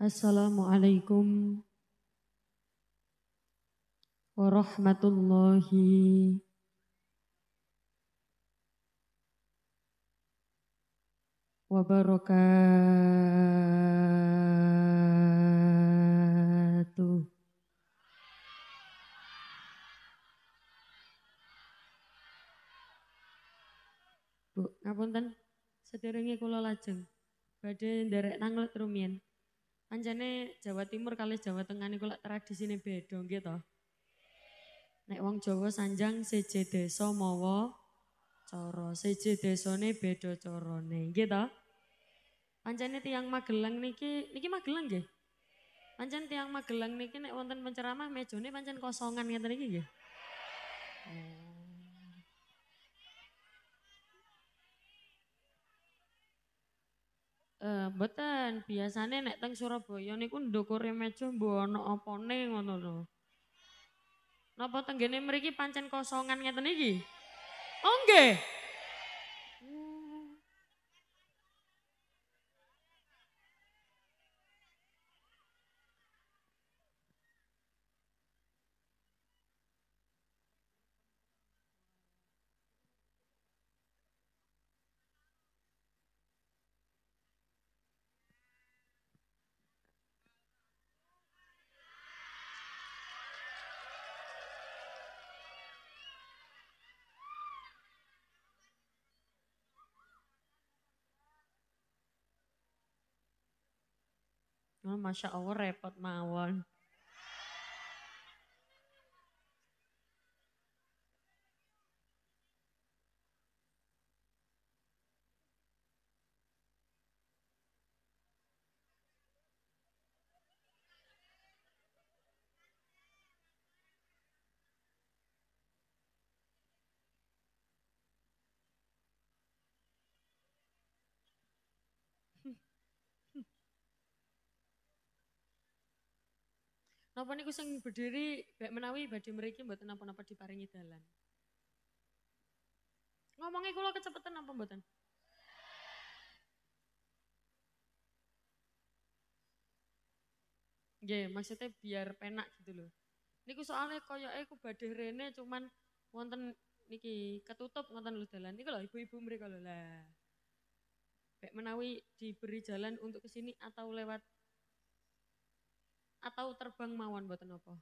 Assalamualaikum warahmatullahi wabarakatuh. Bu, ngapunten sederenge kula lajeng badhe nderek nanglet rumien. Anjane Jawa Timur kali Jawa Tengah niku lak tradisine beda nggih to. Nek wong Jawa sanjang seje desa mawa cara, seje desane beda carane nggih to. Pancene tiyang Magelang niki niki Magelang nggih. Pancen tiyang Magelang niki nek wonten penceramah mejone pancen kosongan ngeten iki nggih. Oh. Eh, boten, biasanya nek teng Surabaya niku ndukure meja mbo ana apane ngono lho. Napa tenggene mriki pancen kosongan ngeten iki? Oh nggih. Masya Allah repot mawon. Napa niku sing berdiri bek menawi badhe mriki mboten napa-napa diparingi dalan. Ngomongnya kula kecepetan apa mboten? Nggih, maksudnya biar penak gitu loh. Niku soalnya koyoke aku badhe rene cuman wonten niki ketutup ngoten lho dalan. Niku lho ibu-ibu mereka lho lah. Bek menawi diberi jalan untuk ke sini atau lewat atau terbang mawon buat apa?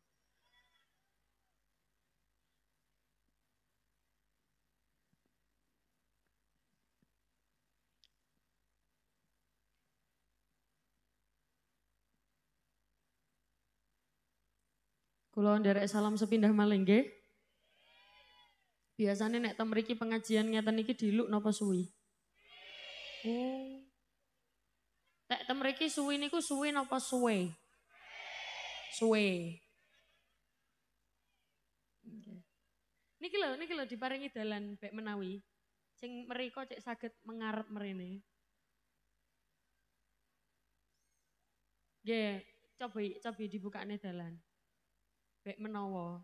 Kulon dari salam sepindah maling biasanya Biasanya nek temeriki pengajian ngeten niki diluk napa suwi? Oh. Nek temeriki suwi niku suwi nopo suwe? suwe. Niki lho, niki lho diparingi dalan bek menawi. Sing mereka cek saged mengarep merene. Nggih, coba coba nih dalan. Bek menawa.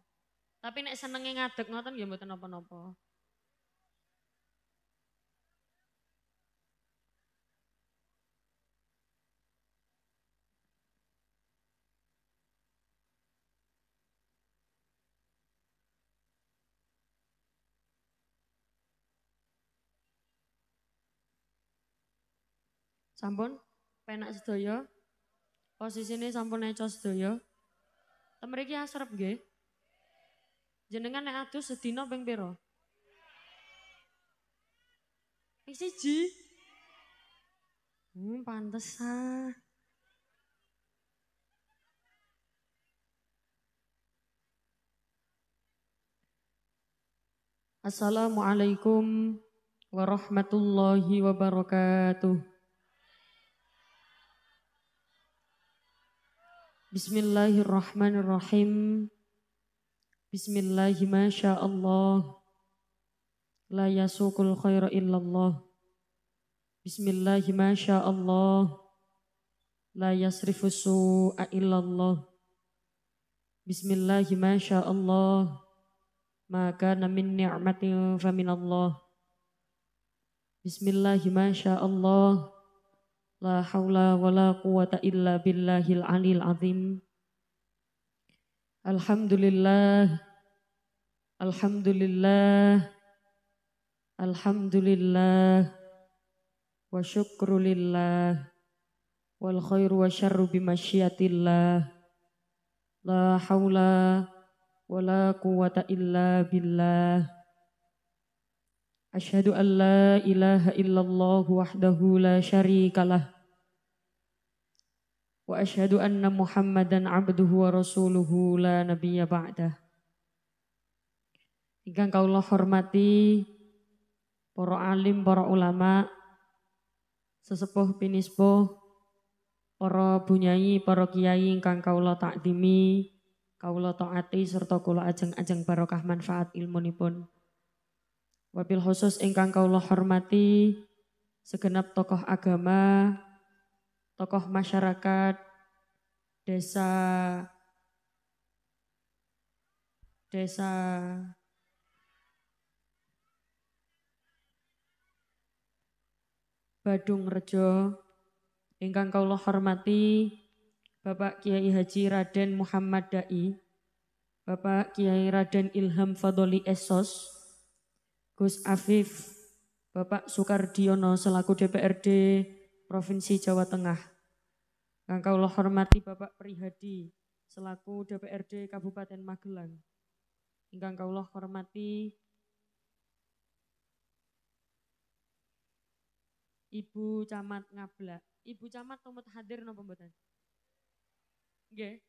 Tapi nek senenge ngadeg ngoten ya mboten napa-napa. Sampun penak sedaya. Posisine sampun neco sedaya. Ten mriki asrep nggih. Jenengan nek adus sedina ping pira? Ping siji. Hmm, pantesan. Assalamualaikum warahmatullahi wabarakatuh. Bismillahirrahmanirrahim. Bismillahi ma Allah. La yasukul khaira illallah. Bismillahi ma La yasrifu su'a illallah. Bismillahi ma Allah. Ma kana min ni'matin faminallah. Bismillahi ma La haula wa la quwata illa billahil alil azim. Alhamdulillah. Alhamdulillah. Alhamdulillah. Wa syukru Wal khairu wa syarru bimasyiatillah. La haula wa la quwata illa billah. Ashhadu an la ilaha illallah wahdahu la syarikalah. واشهد ان محمدا عبده ورسوله لا نبي بعده Ingkang kaulah hormati para alim, para ulama, sesepuh pinispo, para bunyai, para kiai ingkang kaulah takdimi, kaulah taati serta kula ajeng-ajeng barokah manfaat ilmu nipun. Wabil khusus ingkang kaulah hormati segenap tokoh agama, tokoh masyarakat desa desa Badung Rejo ingkang kawula hormati Bapak Kiai Haji Raden Muhammad Dai, Bapak Kiai Raden Ilham Fadoli Esos, Gus Afif, Bapak Sukardiono selaku DPRD Provinsi Jawa Tengah. Yang kaulah hormati Bapak Prihadi selaku DPRD Kabupaten Magelang. Yang kaulah hormati Ibu Camat Ngabla. Ibu Camat tumut hadir no mboten? Nggih.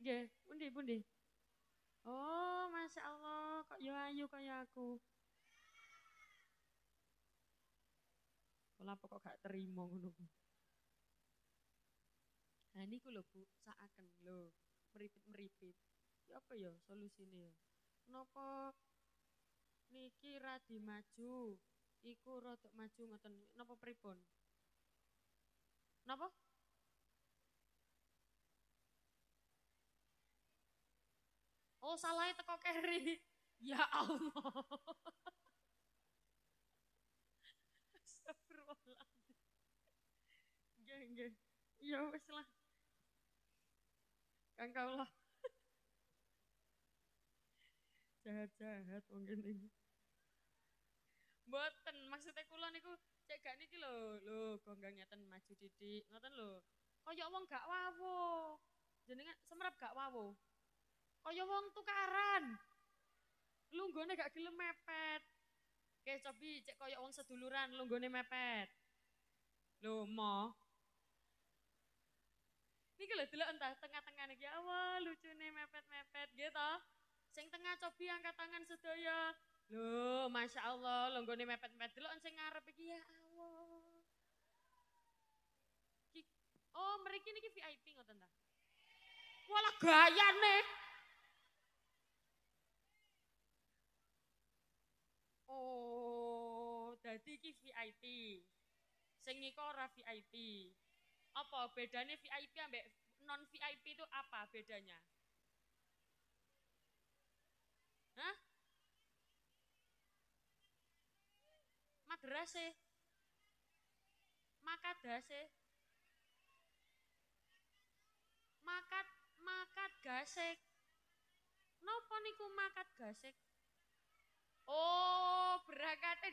Nggih, pundi pundi? Oh, Masya Allah, kok yo ayu kayak aku. apa kok gak terima ngono ku? Nah niku lho Bu, saken lho. Meripit-meripit. Ya apa ya solusine ya? Napa niki radi maju? Iku rotok maju ngoten. Napa pripun? Napa? Oh, salahnya teko keri. Ya Allah. nggih. Iya, ya wis lah. Kang lah Jahat-jahat wong ini, iki. Mboten, maksudnya kula niku cek gak niki lho, lho gonggang ngeten maju didik, ngoten lho. Kaya wong gak wawo. Jenengan semerap gak wawo. Kaya wong tukaran. Lunggone gak gelem mepet. Kayak cobi cek kaya wong seduluran lunggone mepet. Lho, mau? Ini lho delok entah tengah-tengah niki awal ya nih mepet-mepet gitu. Sing tengah cobi angkat tangan sedaya. Lho, Masya Allah, lho nggone mepet-mepet delok sing ngarep iki ya Allah. Oh, oh, mriki niki VIP ngoten ta? Walah nih. Oh, dadi iki VIP. Sing iki ora VIP apa bedanya VIP ambek non VIP itu apa bedanya? Hah? Madrasah. E. Makadase. Makat makat gasek. Napa niku makat gasek? Oh,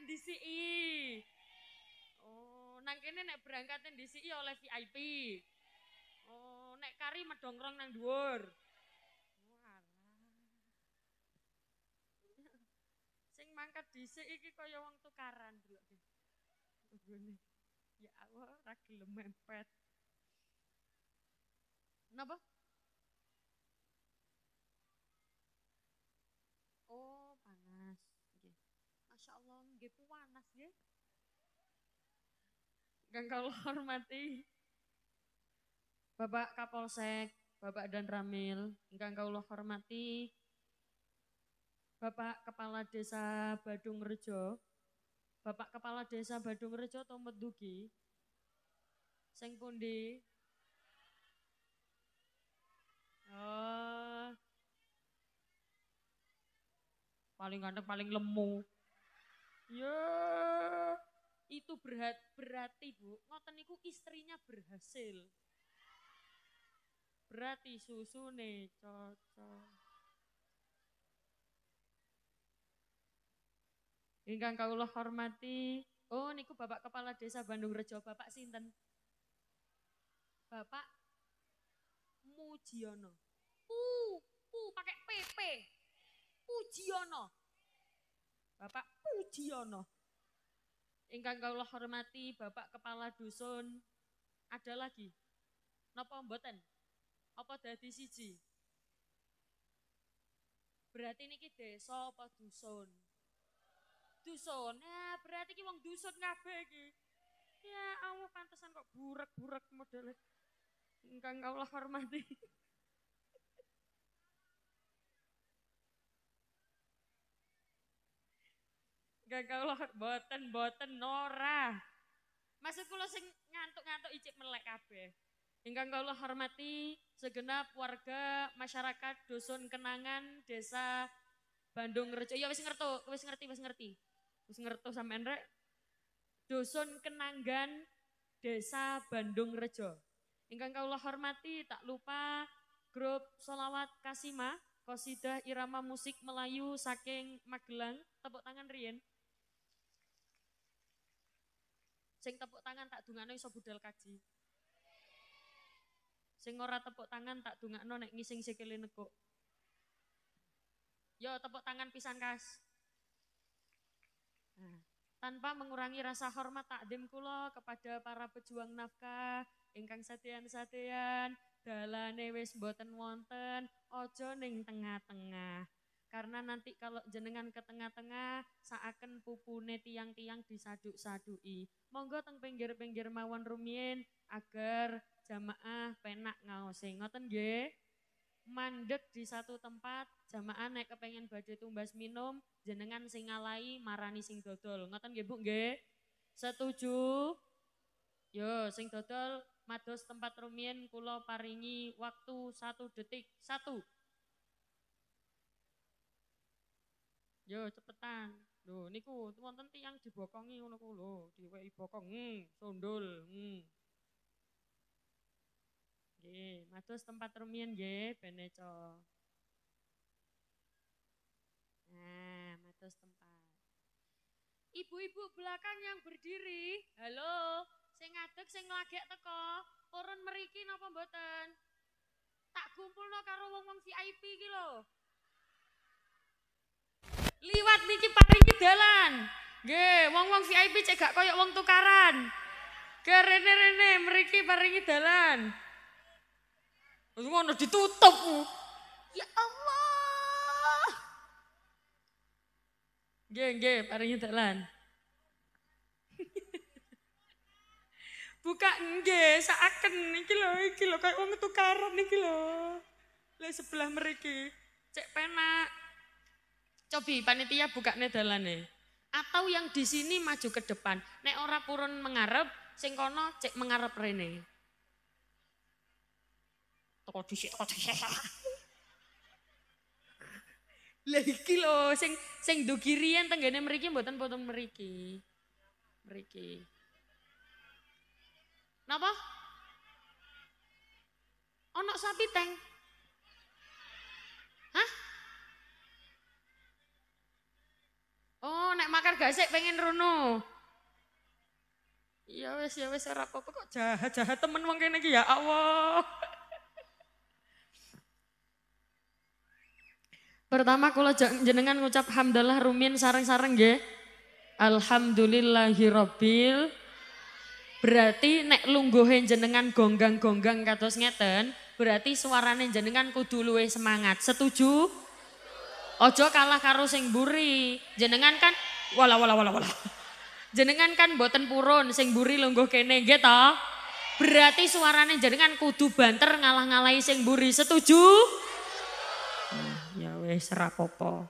di sini. nang kene nek berangkat di sini oleh VIP. Oh, nek kari medongrong nang dhuwur. Sing mangkat dhisik iki kaya wong tukaran dulu. Ya Allah, ra gelem mepet. Napa? Oh, panas. Nggih. Masyaallah, nggih panas nggih. Yang kau hormati Bapak Kapolsek, Bapak Dan Ramil, yang kau hormati Bapak Kepala Desa Badung Rejo, Bapak Kepala Desa Badung Rejo atau Medugi, Seng Pundi, Oh. Paling ganteng, paling lemu. Ya. Yeah itu berat berarti Bu, ngoten niku istrinya berhasil. Berarti susu nih cocok. Ingkang Allah hormati, oh niku Bapak Kepala Desa Bandung Rejo, Bapak sinten? Bapak Mujiono. Pu, pu pakai PP. Pujiono. Bapak Pujiono. Ingkang kula hormati Bapak Kepala Dusun, ada lagi? Napa mboten? Apa dadi siji? Berarti niki desa apa dusun? Dusun. Nah, berarti ki wong dusun kabeh iki. Ya, Allah pantesan kok burek-burek modele. Ingkang kula hormati. Gagal loh boten boten nora. masuk kula sing ngantuk-ngantuk icip melek kabeh. kau loh hormati segenap warga masyarakat Dusun Kenangan Desa Bandung Rejo. Ya wis ngerti wis ngerti, wis ngerti. Wis ngerti sampean rek. Dusun Kenangan Desa Bandung Rejo. Ingkang kula hormati tak lupa grup Solawat Kasima Kosidah Irama Musik Melayu saking Magelang. Tepuk tangan Rien. Sing tepuk tangan tak dungano iso budal kaji. Sing ora tepuk tangan tak dungakno nek ngising sikile negok. Yo tepuk tangan pisan kas. Nah, tanpa mengurangi rasa hormat takdim kula kepada para pejuang nafkah ingkang satian-satian dalane wis boten wonten ojo ning tengah-tengah karena nanti kalau jenengan ke tengah-tengah saaken pupune tiang-tiang disaduk-sadui. Monggo teng pinggir-pinggir mawon rumien agar jamaah penak ngaose. Ngoten nggih? Mandek di satu tempat, jamaah naik kepengen baju tumbas minum, jenengan sing ngalai marani sing dodol. Ngoten nggih, Bu nggih? Setuju? Yo, sing dodol mados tempat rumien kulo paringi waktu satu detik. Satu. Yo cepetan. Lho niku wonten tiyang dibokongi ngono ku lho, diweki bokong, hmm, sundul. hmm. Nggih, matos tempat rumiyin nggih beneco. Nah, matos tempat. Ibu-ibu belakang yang berdiri, halo, sing ngadeg sing lagek teko, purun meriki napa mboten? Tak kumpulno karo wong-wong VIP iki lho. Liwat niki paringi dalan. Nggih, wong-wong VIP cek gak koyok wong tukaran. Nggih, rene-rene mriki paringi dalan. Wis ngono ditutup. Ya Allah. Nggih, nggih, paringi dalan. buka nggih seakan iki lho iki lho kayak wong tukaran iki lho. Lah sebelah mriki cek penak. Cobi panitia buka dalane. Ya. Atau yang di sini maju ke depan. Nek ora purun mengarep, sing kono cek mengarep rene. Toko dhisik, toko dhisik. lagi iki sing sing ndu kirian meriki, buatan buatan meriki, meriki, Mriki. Napa? sapi teng. Hah? Oh, nek makar gasik pengen runu. Iya wes iya wes ora apa kok jahat-jahat temen wong kayak iki ya Allah. Pertama kula jenengan ngucap hamdalah rumin sareng-sareng nggih. Alhamdulillahirabbil Berarti nek lungguhin jenengan gonggang-gonggang kados ngeten, berarti suarane jenengan kudu luwe semangat. Setuju? Ojo kalah karo sing buri. Jenengan kan wala wala wala wala. Jenengan kan boten purun sing buri lungguh kene nggih ta? Berarti suarane jenengan kudu banter ngalah-ngalahi sing buri. Setuju? ya wis ra apa-apa.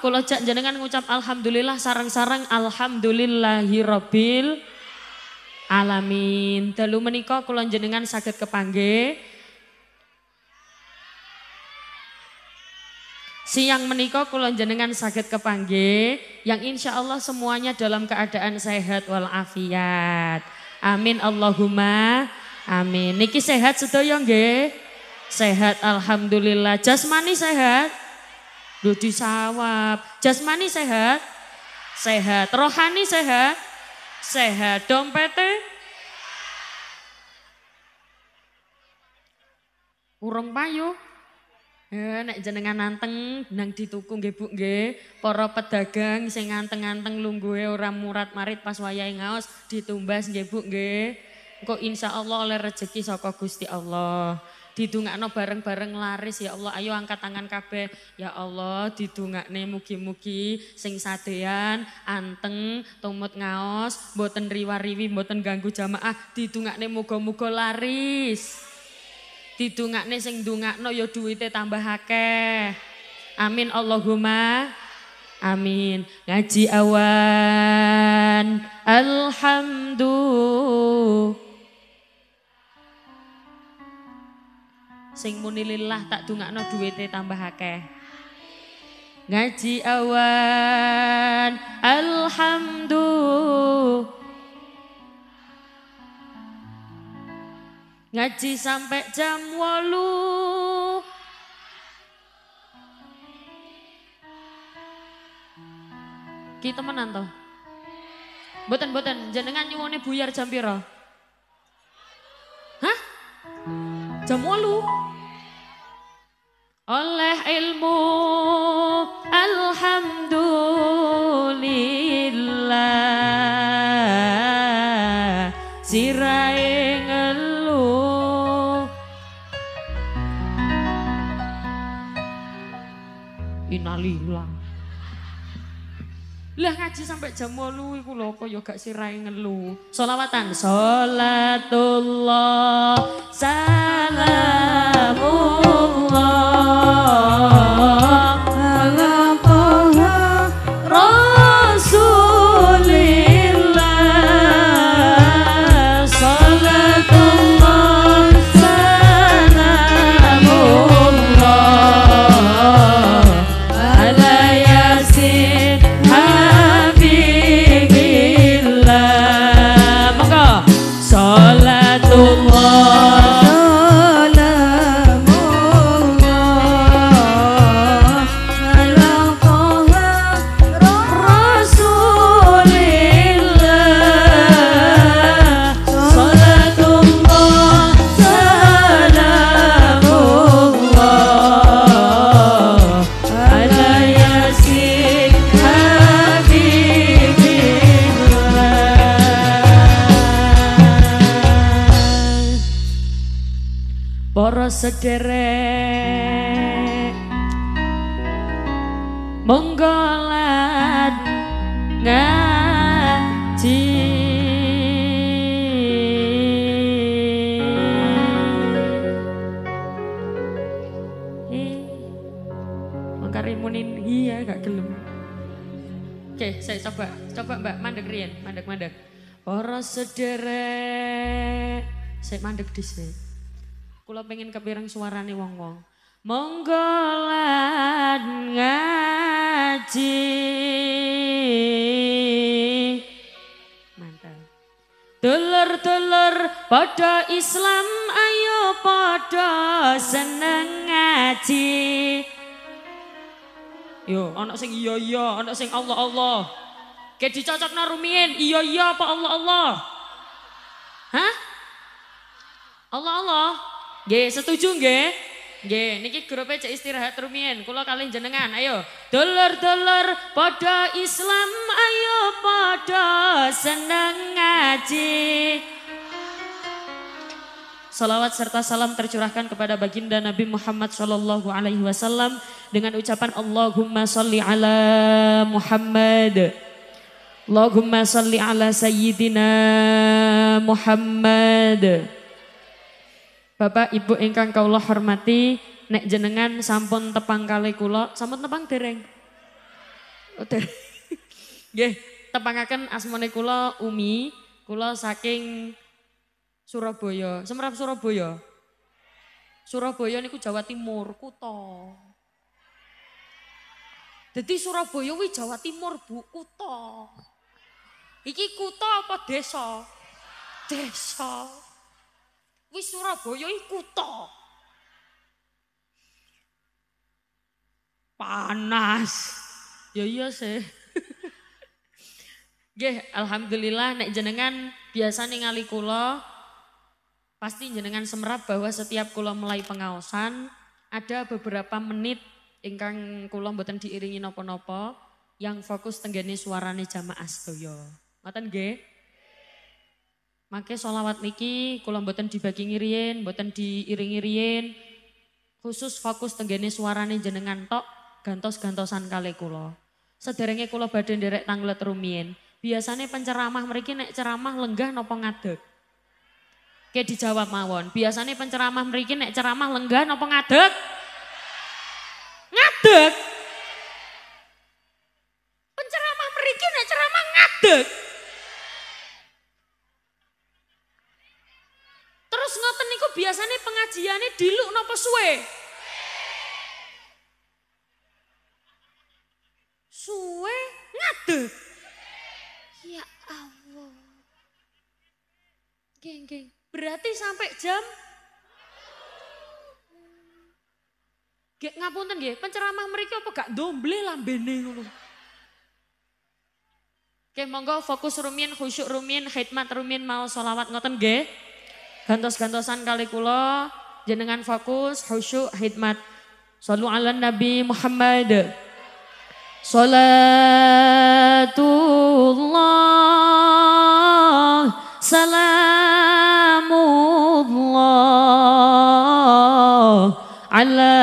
kula jak jenengan ngucap alhamdulillah sarang-sarang alhamdulillahirabbil alamin. Telu menika kula jenengan saged kepanggih Siang meniko kulon jenengan sakit kepanggih yang insya Allah semuanya dalam keadaan sehat walafiat. Amin Allahumma amin. Niki sehat yang nge? Sehat alhamdulillah. Jasmani sehat? Duh sawab. Jasmani sehat? Sehat. Rohani sehat? Sehat. Dompete? Urung payu? Eh, nek jenengan nanteng nang dituku nggih Bu nggih para pedagang sing nganteng-nganteng lungguhe ora murat marit pas wayahe ngaos ditumbas nggih Bu nggih insya Allah oleh rejeki saka Gusti Allah didungakno bareng-bareng laris ya Allah ayo angkat tangan kabeh ya Allah didungakne mugi-mugi sing sadean anteng tumut ngaos mboten riwa-riwi mboten ganggu jamaah didungakne muga-muga laris didungakne sing dungakno ya duwite tambah akeh. Amin Allahumma. Amin. Ngaji awan. Alhamdulillah. Sing munilillah tak dungakno duwite tambah akeh. Ngaji awan. Alhamdulillah. ngaji sampai jam walu, ki temenan toh boten boten jenengan nyuwone buyar jam piro hah jam walu, oleh ilmu alhamdulillah ngaji sampai jam 8 iku lho kok gak sirahe ngelu. Selawatan salatullah salamullah Sik mandek dhisik. Kula pengen kepireng suarane wong-wong. Monggo ngaji. Mantap. Dulur-dulur pada Islam ayo pada seneng ngaji. Yo, ana sing iya iya, ana sing Allah Allah. Ke dicocok narumien iya iya apa Allah Allah? Hah? Allah Allah. Gye, setuju nggih? Nggih, niki grupnya cek istirahat rumiyin. Kula kalih jenengan. Ayo, dulur-dulur pada Islam ayo pada seneng ngaji. Salawat serta salam tercurahkan kepada baginda Nabi Muhammad saw Alaihi Wasallam dengan ucapan Allahumma sholli ala Muhammad. Allahumma sholli ala Sayyidina Muhammad. Bapak Ibu ingkang kaula hormati, nek jenengan sampun tepang kali kula, sampun tepang dereng. Oke, oh, dereng. tepang tepangaken asmane kula Umi, kula saking Surabaya. Semerap Surabaya. Surabaya niku Jawa Timur, kutha. Jadi Surabaya wi Jawa Timur, Bu, kutha. Iki kutha apa desa? Desa. Wis Surabaya iku kutha. Panas. Ya iya sih. Nggih, alhamdulillah nek jenengan biasa ningali kula pasti jenengan semerap bahwa setiap kula mulai pengaosan ada beberapa menit ingkang kula mboten diiringi nopo-nopo yang fokus tenggene suarane jamaah sedaya. Ngoten nggih? Maka sholawat niki kulam mboten dibagi ngiriin, boten diiring-iringin. Khusus fokus tenggene suarane jenengan tok gantos-gantosan kali kula. Sederenge kula badhe nderek tanglet rumiyin. Biasanya penceramah mereka nek ceramah lenggah nopo ngadeg. Kayak dijawab mawon. Biasanya penceramah mereka nek ceramah lenggah nopo ngadeg. Ngadeg. apa suwe? Suwe ngade. Ya Allah. Geng, geng. Berarti sampai jam Gek ngapunten ya, penceramah mereka apa gak domble lambene ngono. Oke, monggo fokus rumin, khusyuk rumin, khidmat rumin mau sholawat ngoten nggih. Gantos-gantosan kali kula. jenengan fokus khusyuk khidmat sallu ala nabi Muhammad salatullah salamullah ala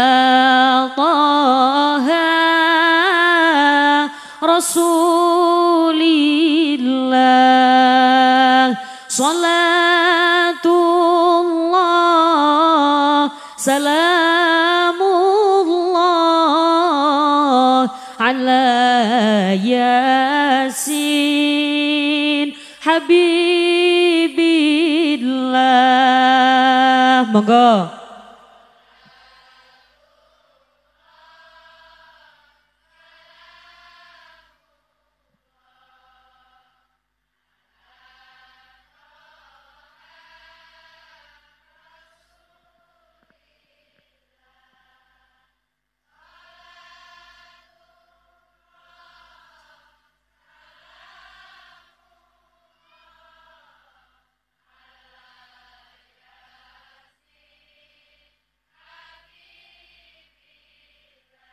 habibillah monggo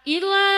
Eli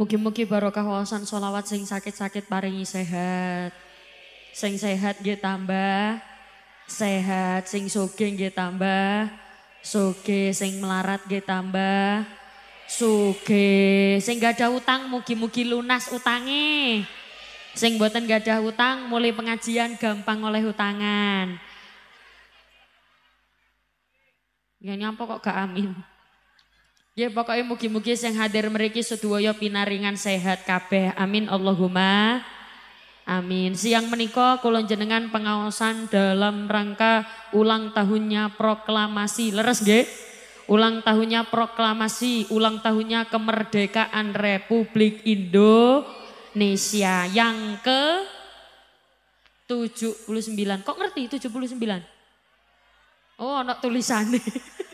Mugi-mugi barokah wawasan sholawat sing sakit-sakit paringi sehat. Sing sehat nggih tambah sehat, sing sugih nggih tambah sugih, sing melarat nggih tambah sugih. Sing gak ada utang mugi-mugi lunas utange. Sing boten gak ada utang mulai pengajian gampang oleh utangan. Ya nyampo kok gak amin. Ya pokoknya mugi-mugi yang hadir mereka sedoyo pinaringan sehat kabeh. Amin Allahumma. Amin. Siang menika kulon jenengan pengawasan dalam rangka ulang tahunnya proklamasi. Leres nggih? Ulang tahunnya proklamasi, ulang tahunnya kemerdekaan Republik Indonesia yang ke 79. Kok ngerti 79? Oh, anak tulisannya.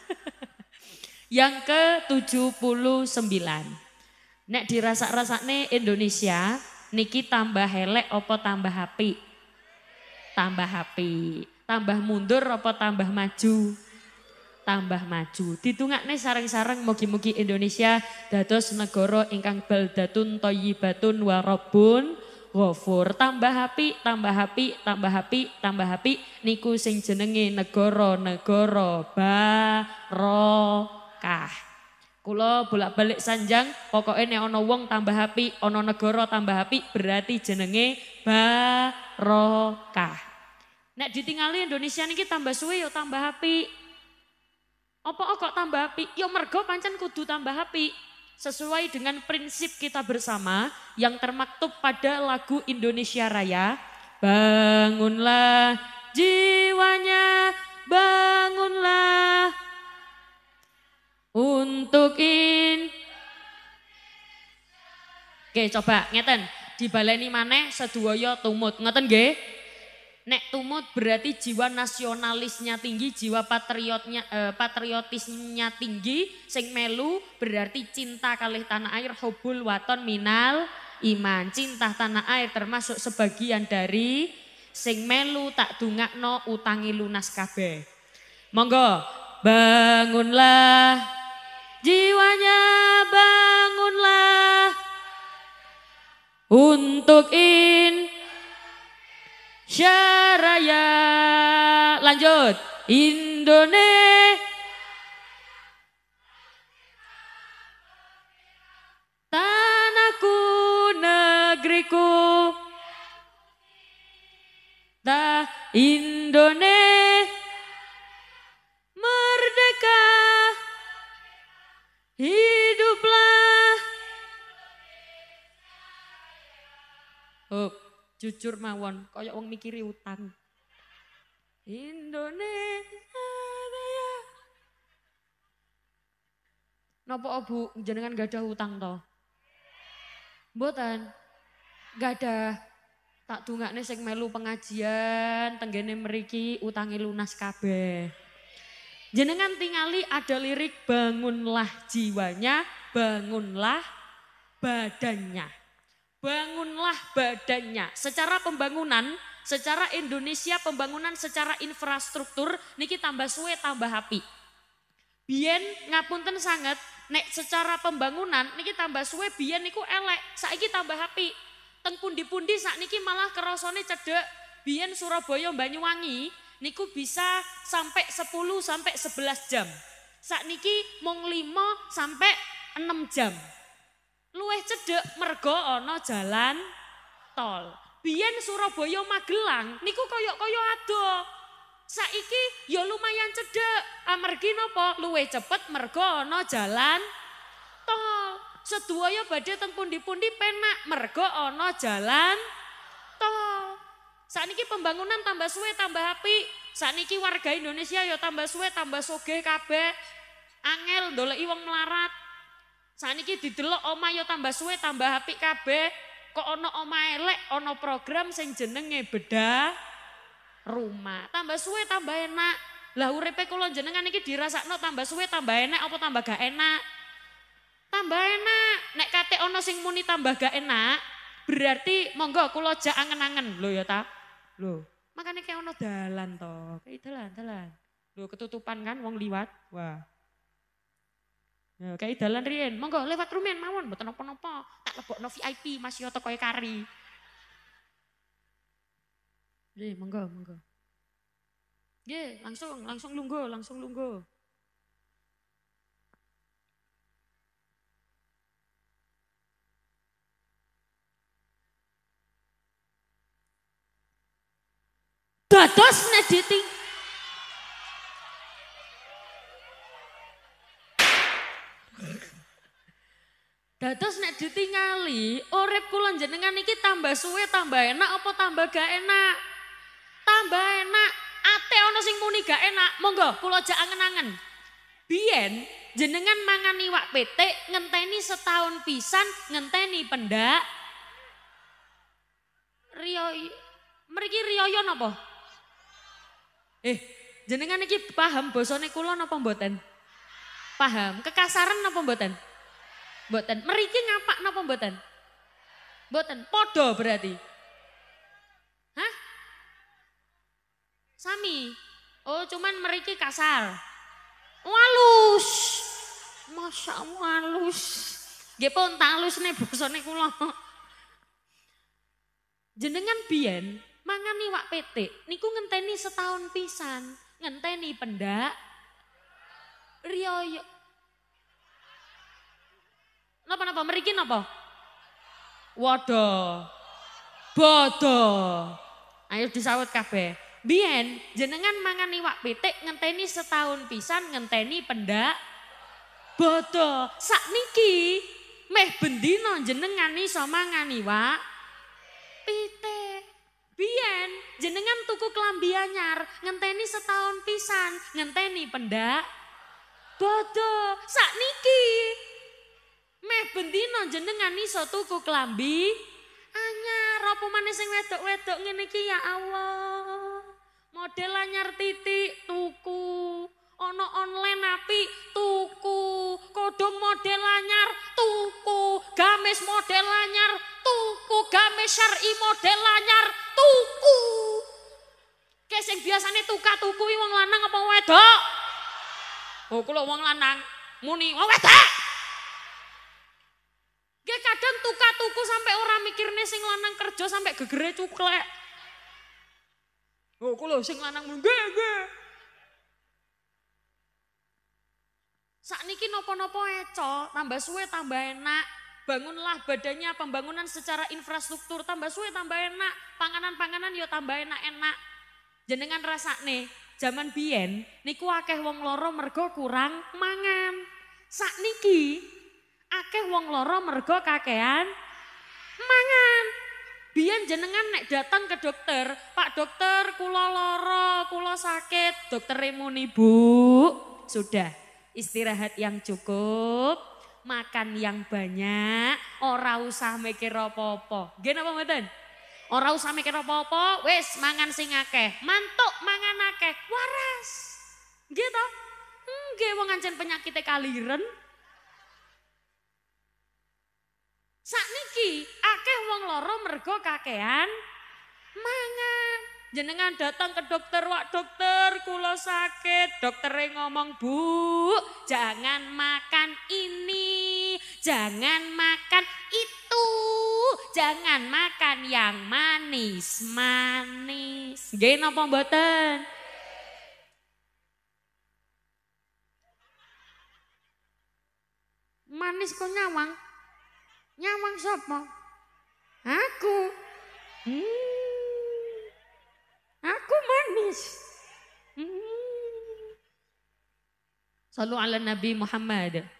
Yang ke-79. Nek dirasak nih Indonesia niki tambah helek opo tambah happy, Tambah happy, Tambah mundur opo tambah maju? Tambah maju. nih sarang-sarang mugi-mugi Indonesia dados negoro, ingkang baldatun toyibatun warobun rabbun Tambah happy, tambah happy, tambah happy, tambah happy, niku sing jenenge negoro, negoro, baro Mekah. Kulo bolak-balik sanjang, pokoknya nek ono wong tambah api, ono negara tambah api, berarti jenenge barokah. Nek ditinggalin Indonesia niki tambah suwe yo ya tambah api. Apa kok tambah api? Yo ya mergo pancen kudu tambah api. Sesuai dengan prinsip kita bersama yang termaktub pada lagu Indonesia Raya, bangunlah jiwanya, bangunlah untuk in. Oke, coba ngeten. Dibaleni mana seduoyo tumut. Ngeten ge? Nek tumut berarti jiwa nasionalisnya tinggi, jiwa patriotnya eh, patriotisnya tinggi, sing melu berarti cinta kali tanah air, hobul waton minal iman. Cinta tanah air termasuk sebagian dari sing melu tak no utangi lunas kabeh. Monggo bangunlah jiwanya bangunlah untuk in syaraya lanjut Indonesia tanahku negeriku tak Indonesia Hiduplah. Oh, jujur mawon, koyok wong mikiri utang. Indonesia Raya. Napa oh, Bu, jenengan gak ada utang toh? Mboten. Gak ada. Tak dungakne sing melu pengajian, tenggene meriki utangi lunas kabeh. Jenengan tingali ada lirik bangunlah jiwanya, bangunlah badannya. Bangunlah badannya. Secara pembangunan, secara Indonesia pembangunan secara infrastruktur niki tambah suwe tambah api. Biyen ngapunten sangat nek secara pembangunan niki tambah suwe biyen niku elek, saiki tambah api. Teng pundi-pundi niki malah kerosone cedek. Biyen Surabaya Banyuwangi niku bisa sampai 10 sampai 11 jam. Saat niki mong 5 sampai 6 jam. Luweh cedek mergo ono jalan tol. Biyen Surabaya Magelang niku koyok-koyok ado. Saiki ya lumayan cedek. Amergi nopo luwe cepet mergo ono jalan tol. Sedua ya badai tempun penak mergo ono jalan Saniki pembangunan tambah suwe tambah api. Saniki warga Indonesia yo tambah suwe tambah sogeh, kabeh. Angel ndoleki wong melarat. Saniki didelok omah yo tambah suwe tambah api kabeh. Kok ana omah elek ana program sing jenenge bedah rumah. Tambah suwe tambah enak. Lah uripe kula jenengan iki dirasakno tambah suwe tambah enak apa tambah gak enak? Tambah enak. Nek kate ana sing muni tambah gak enak, berarti monggo kula jak angen-angen lho ya ta. Loh, makanya kayak ono dalan to, kayak dalan, dalan. Loh, ketutupan kan wong liwat. Wah. Ya, kayak dalan rien, monggo lewat rumen mawon, buat nopo nopo Tak lebok lebokno VIP masih Yoto koyo kari. Nggih, monggo, monggo. ye langsung, langsung lunggo, langsung lunggo. Dados nek diting Dados kali, ngali, urip kula jenengan iki tambah suwe tambah enak apa tambah gak enak? Tambah enak. Ate ono sing muni gak enak. Monggo kula aja angen-angen. Biyen jenengan mangan iwak pete, ngenteni setahun pisan ngenteni pendak. Riyo mriki riyoyo boh Eh, jenengan iki paham bosone kula napa mboten? Paham. Kekasaran napa mboten? Mboten. Meriki ngapak napa mboten? Mboten. Podo berarti. Hah? Sami. Oh, cuman meriki kasar. Walus. Masa walus. Gak pun talus nih bosone kula. Jenengan bian, mangan iwak pete, niku ngenteni setahun pisan, ngenteni pendak, rioyo. Napa napa meriki napa? Waduh, bodoh. Ayo disawet kabeh. Bien, jenengan mangan iwak pete, ngenteni setahun pisan, ngenteni pendak, bodoh. Sak meh bendino jenengan iso mangan iwak pete. Bien, jenengan tuku klambi anyar, ngenteni setahun pisan, ngenteni pendak. Bodoh, sak niki. Meh bendino jenengan iso tuku klambi. Anyar, apa mana sing wedok-wedok ngene iki ya Allah. Model anyar titik tuku. Ono online api tuku. Kodong model anyar tuku. Gamis model anyar tuku. Gamis syari model anyar tuku. Kayak sing biasanya tuka tuku ini wong lanang apa wedok? Oh kalau wong lanang muni wong wedok. Gak kadang tuka tuku sampai orang mikirnya sing lanang kerja sampai gegere cuklek. Oh kalau sing lanang muni gege. Saat niki nopo nopo eco tambah suwe tambah enak bangunlah badannya pembangunan secara infrastruktur tambah suwe tambah enak panganan-panganan yo tambah enak-enak jenengan rasa nih. zaman biyen niku akeh wong loro mergo kurang mangan Sak niki, akeh wong loro mergo kakean mangan biyen jenengan nek datang ke dokter Pak dokter kulo loro kulo sakit dokter muni Bu sudah istirahat yang cukup makan yang banyak, ora usah mikir apa-apa. Nggih mboten? Ora usah mikir apa-apa, wis mangan sing akeh. Mantuk mangan akeh, waras. Nggih ta? Nggih wong ancen penyakite kaliren. Sakniki akeh wong loro mergo kakean mangan. Jenengan datang ke dokter, wak dokter, kulo sakit. Dokter ngomong, bu, jangan makan ini, Jangan makan itu, jangan makan yang manis, manis. Gain apa mboten? Manis kok nyawang? Nyawang siapa? Aku. Hmm. Aku manis. Hmm. Salu ala Nabi Muhammad.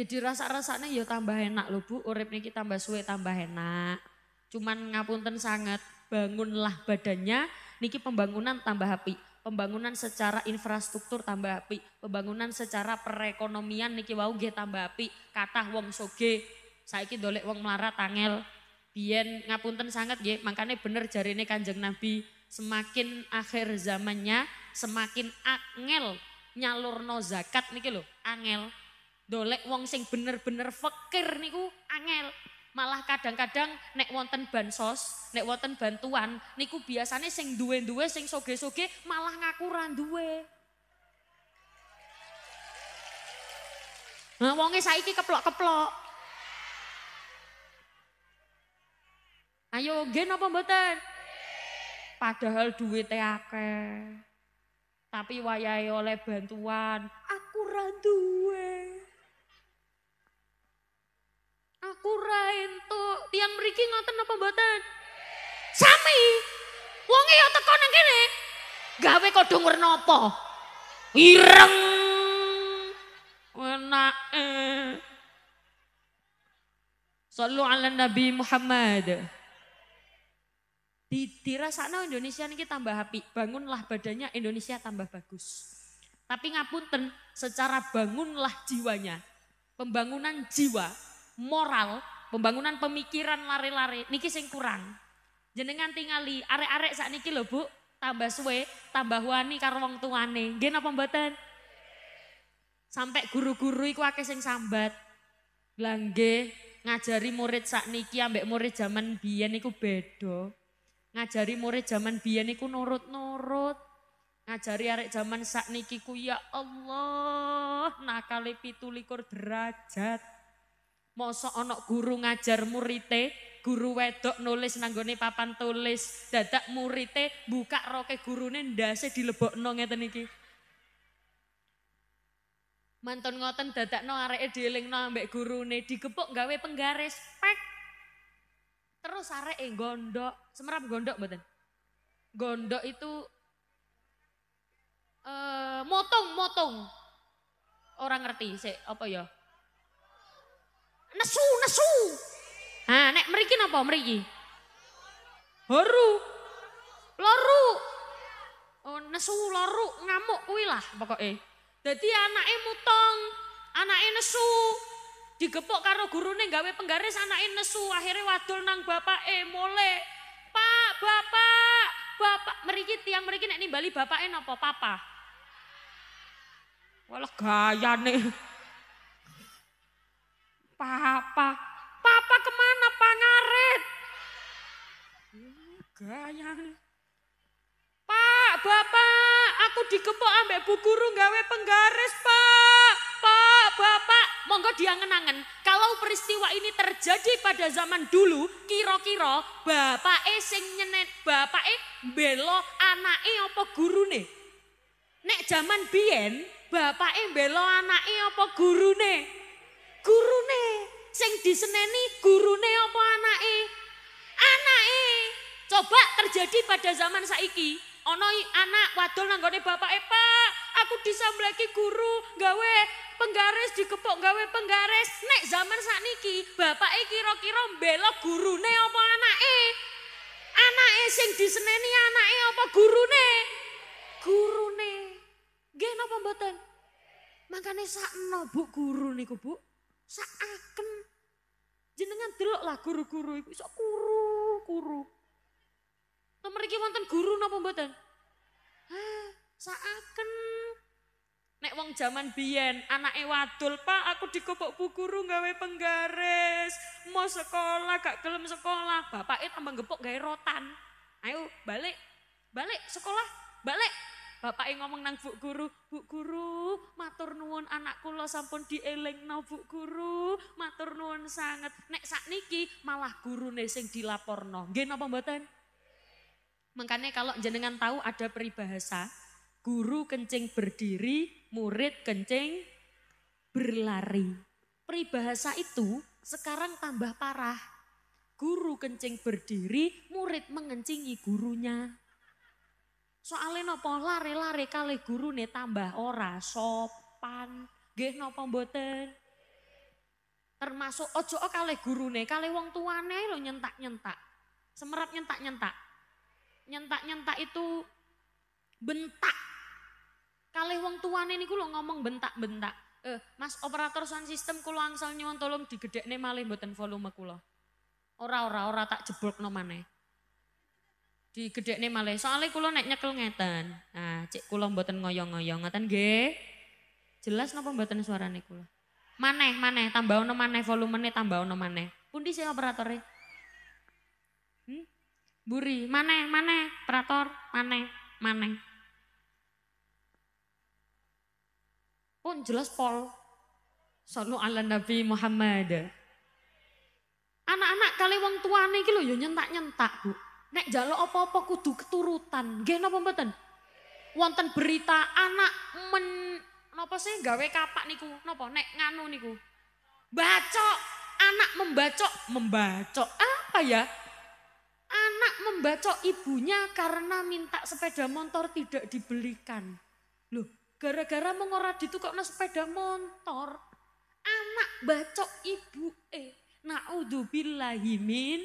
Jadi ya, rasa-rasanya ya tambah enak loh Bu, urip niki tambah suwe tambah enak. Cuman ngapunten sangat, bangunlah badannya, niki pembangunan tambah api. Pembangunan secara infrastruktur tambah api, pembangunan secara perekonomian niki wau nggih tambah api, katah wong soge, saiki dolek wong melarat angel. bien ngapunten sangat nggih, makanya bener jarine Kanjeng Nabi, semakin akhir zamannya semakin angel nyalurno zakat niki lho, angel Dolek wong sing bener-bener fakir niku angel. Malah kadang-kadang nek wonten bansos, nek wonten bantuan, niku biasanya sing duwe-duwe sing soge-soge malah ngaku ra duwe. Nah, wonge saiki keplok-keplok. Ayo gen apa mboten? Padahal duwite akeh. Tapi wayahe oleh bantuan, aku ra duwe. Kura itu tiang meriki ngoten apa mboten? Sami. wongi ya teko nang kene. Gawe kau werna nopo, Ireng. Enake. Sallu ala Nabi Muhammad. Di, dirasakno Indonesia niki tambah api. Bangunlah badannya Indonesia tambah bagus. Tapi ngapunten, secara bangunlah jiwanya. Pembangunan jiwa moral, pembangunan pemikiran lari-lari niki sing kurang. Jenengan tingali arek-arek saat niki lho Bu, tambah suwe, tambah wani karo wong tuane. Nggih pembatan Sampai guru-guru iku akeh sing sambat. Langge ngajari murid saat niki ambek murid zaman biyen iku bedo Ngajari murid zaman biyen iku nurut-nurut. ngajari arek zaman saat ku ya Allah pitu likur derajat Masa ana guru ngajar murite, guru wedok nulis nanggone papan tulis, dadak murite buka roke gurune ndase dilebokno ngeten iki. Mantun ngoten dadakno areke dielingno ambek gurune digepuk gawe penggaris pek. Terus areke gondok, semerap gondok mboten. Gondok itu eh motong-motong. Orang ngerti sik apa ya? nesu nesu nah nek mriki napa mriki horu loru oh nesu loru ngamuk kuwi lah pokoke dadi anake mutong anake nesu digepuk karo gurune gawe penggaris anake nesu akhirnya wadul nang bapak e pak bapak bapak mriki tiang mriki nek nimbali bapak e napa papa Walah gayane. nih Papa, papa kemana Pak Ngarit? Gaya nih. Pak, bapak, aku digepok ambek bu guru gawe penggaris pak. Pak, bapak, monggo dia angen Kalau peristiwa ini terjadi pada zaman dulu, kira-kira bapak e sing nyenet, bapak e belo anak e apa guru nih? Nek zaman bien, bapak e belo anak e apa guru nih? gurune sing diseneni gurune apa anake anake coba terjadi pada zaman saiki ana anak wadol nang gone bapake pak aku disambleki guru gawe penggaris dikepok gawe penggaris nek zaman sakniki bapake kira-kira mbelok gurune apa anake anake sing diseneni anake apa gurune gurune nggih napa mboten mangkane sakno bu guru niku bu, bu. Sa'aken, jenengan delok lah guru-guru iku iso guru-guru. nomor iki wonten guru nopo mboten ha sa'aken, nek wong jaman biyen anake wadul pak aku dikepok bu guru gawe penggaris mau sekolah gak gelem sekolah bapaknya tambah gepok gawe rotan ayo balik balik sekolah balik Bapak yang ngomong nang Bu Guru, Bu Guru, matur nuwun anak kula sampun nang Bu Guru, matur nuwun sangat. Nek niki malah guru gurune sing dilaporno. Gen apa mboten? Makanya kalau jenengan tahu ada peribahasa, guru kencing berdiri, murid kencing berlari. Peribahasa itu sekarang tambah parah. Guru kencing berdiri, murid mengencingi gurunya. Soalnya nopo lari-lari kali guru nih tambah ora sopan. Gih nopo mboten. Termasuk ojo kali guru nih, kali wong tuane lo nyentak-nyentak. Semerap nyentak-nyentak. Nyentak-nyentak itu bentak. Kali wong tuane ini lo ngomong bentak-bentak. Eh, mas operator sound system kulo angsal nyuwun tolong digedek nih malih mboten volume kulo. Ora ora ora tak jeblokno maneh di nih malah soalnya kulo naiknya kulo ngeten. Nah, cek kulo mboten ngoyong-ngoyong ngeten g Jelas napa mboten nih kulo mana mana tambah ono volume nih tambah ono mana Pundi si operatornya Hmm? Buri, mana mana operator, mana mana Pun jelas pol. Sallu ala Nabi Muhammad. Anak-anak kali wong tuane nih kilo yo nyentak-nyentak, Bu. Nek jalur apa-apa kudu keturutan. Nggih napa mboten? Wonten berita anak men napa sih gawe kapak niku? Napa nek nganu niku? Bacok, anak membacok, membacok. Apa ya? Anak membacok ibunya karena minta sepeda motor tidak dibelikan. Loh, gara-gara mengorat mengora ditukokno sepeda motor. Anak bacok ibu eh. Na'udzubillahimin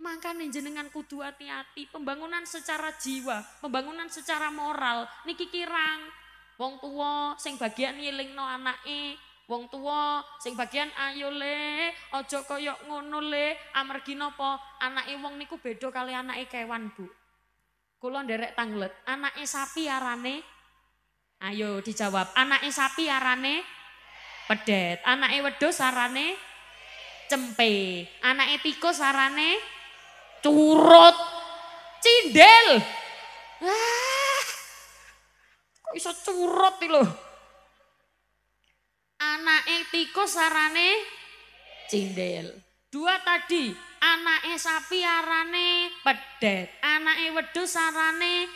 Makanya jenengan kudu hati-hati, pembangunan secara jiwa, pembangunan secara moral, niki kirang, wong tua, sing bagian yiling no anak wong tua, sing bagian ayo le, ojo ngono le, amergi nopo, anak e wong niku bedo kali anak kewan bu. Kulon derek tanglet, anak sapi arane, ayo dijawab, anak sapi arane, pedet, anak e arane? cempe, anak tikus arane, curut cindel ah. kok iso curut iki lho anake tikus sarane cindel dua tadi anake sapi arane pedet anake wedhus sarane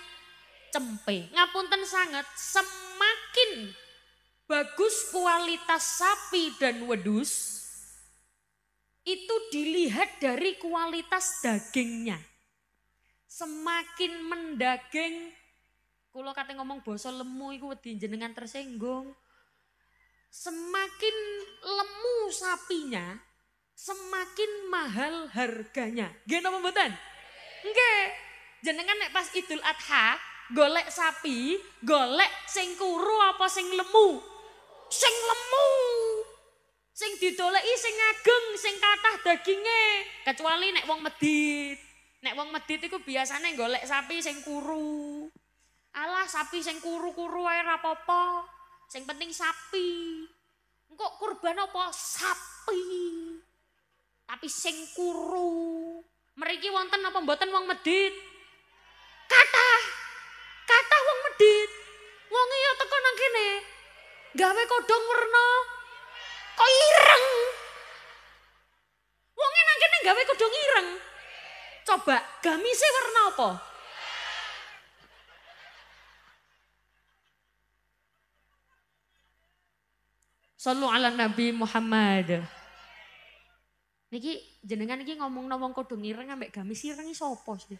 cempe ngapunten sangat semakin bagus kualitas sapi dan wedhus itu dilihat dari kualitas dagingnya. Semakin mendaging, kalau kata ngomong bosol lemu itu jenengan tersenggung. Semakin lemu sapinya, semakin mahal harganya. Gimana pembuatan? Enggak. Jenengan nek pas Idul Adha golek sapi, golek sing kuru apa sing lemu? Sing lemu. sing didoleki sing ageng sing katah daginge kecuali nek wong medit nek wong medit iku biasane golek sapi sing kuru alah sapi sing kuru-kuru ae ra apa sing penting sapi engko kurban apa sapi tapi sing kuru mriki wonten apa mboten wong medit katah, katah wong medit wong iya teko nang kene gawe kodhong werna kok ireng. Wong nang kene gawe kudu ireng. Coba gamise warna apa? Sallu ala Nabi Muhammad. Niki jenengan niki ngomong wong kudu ireng ambek gamis ireng sapa sih?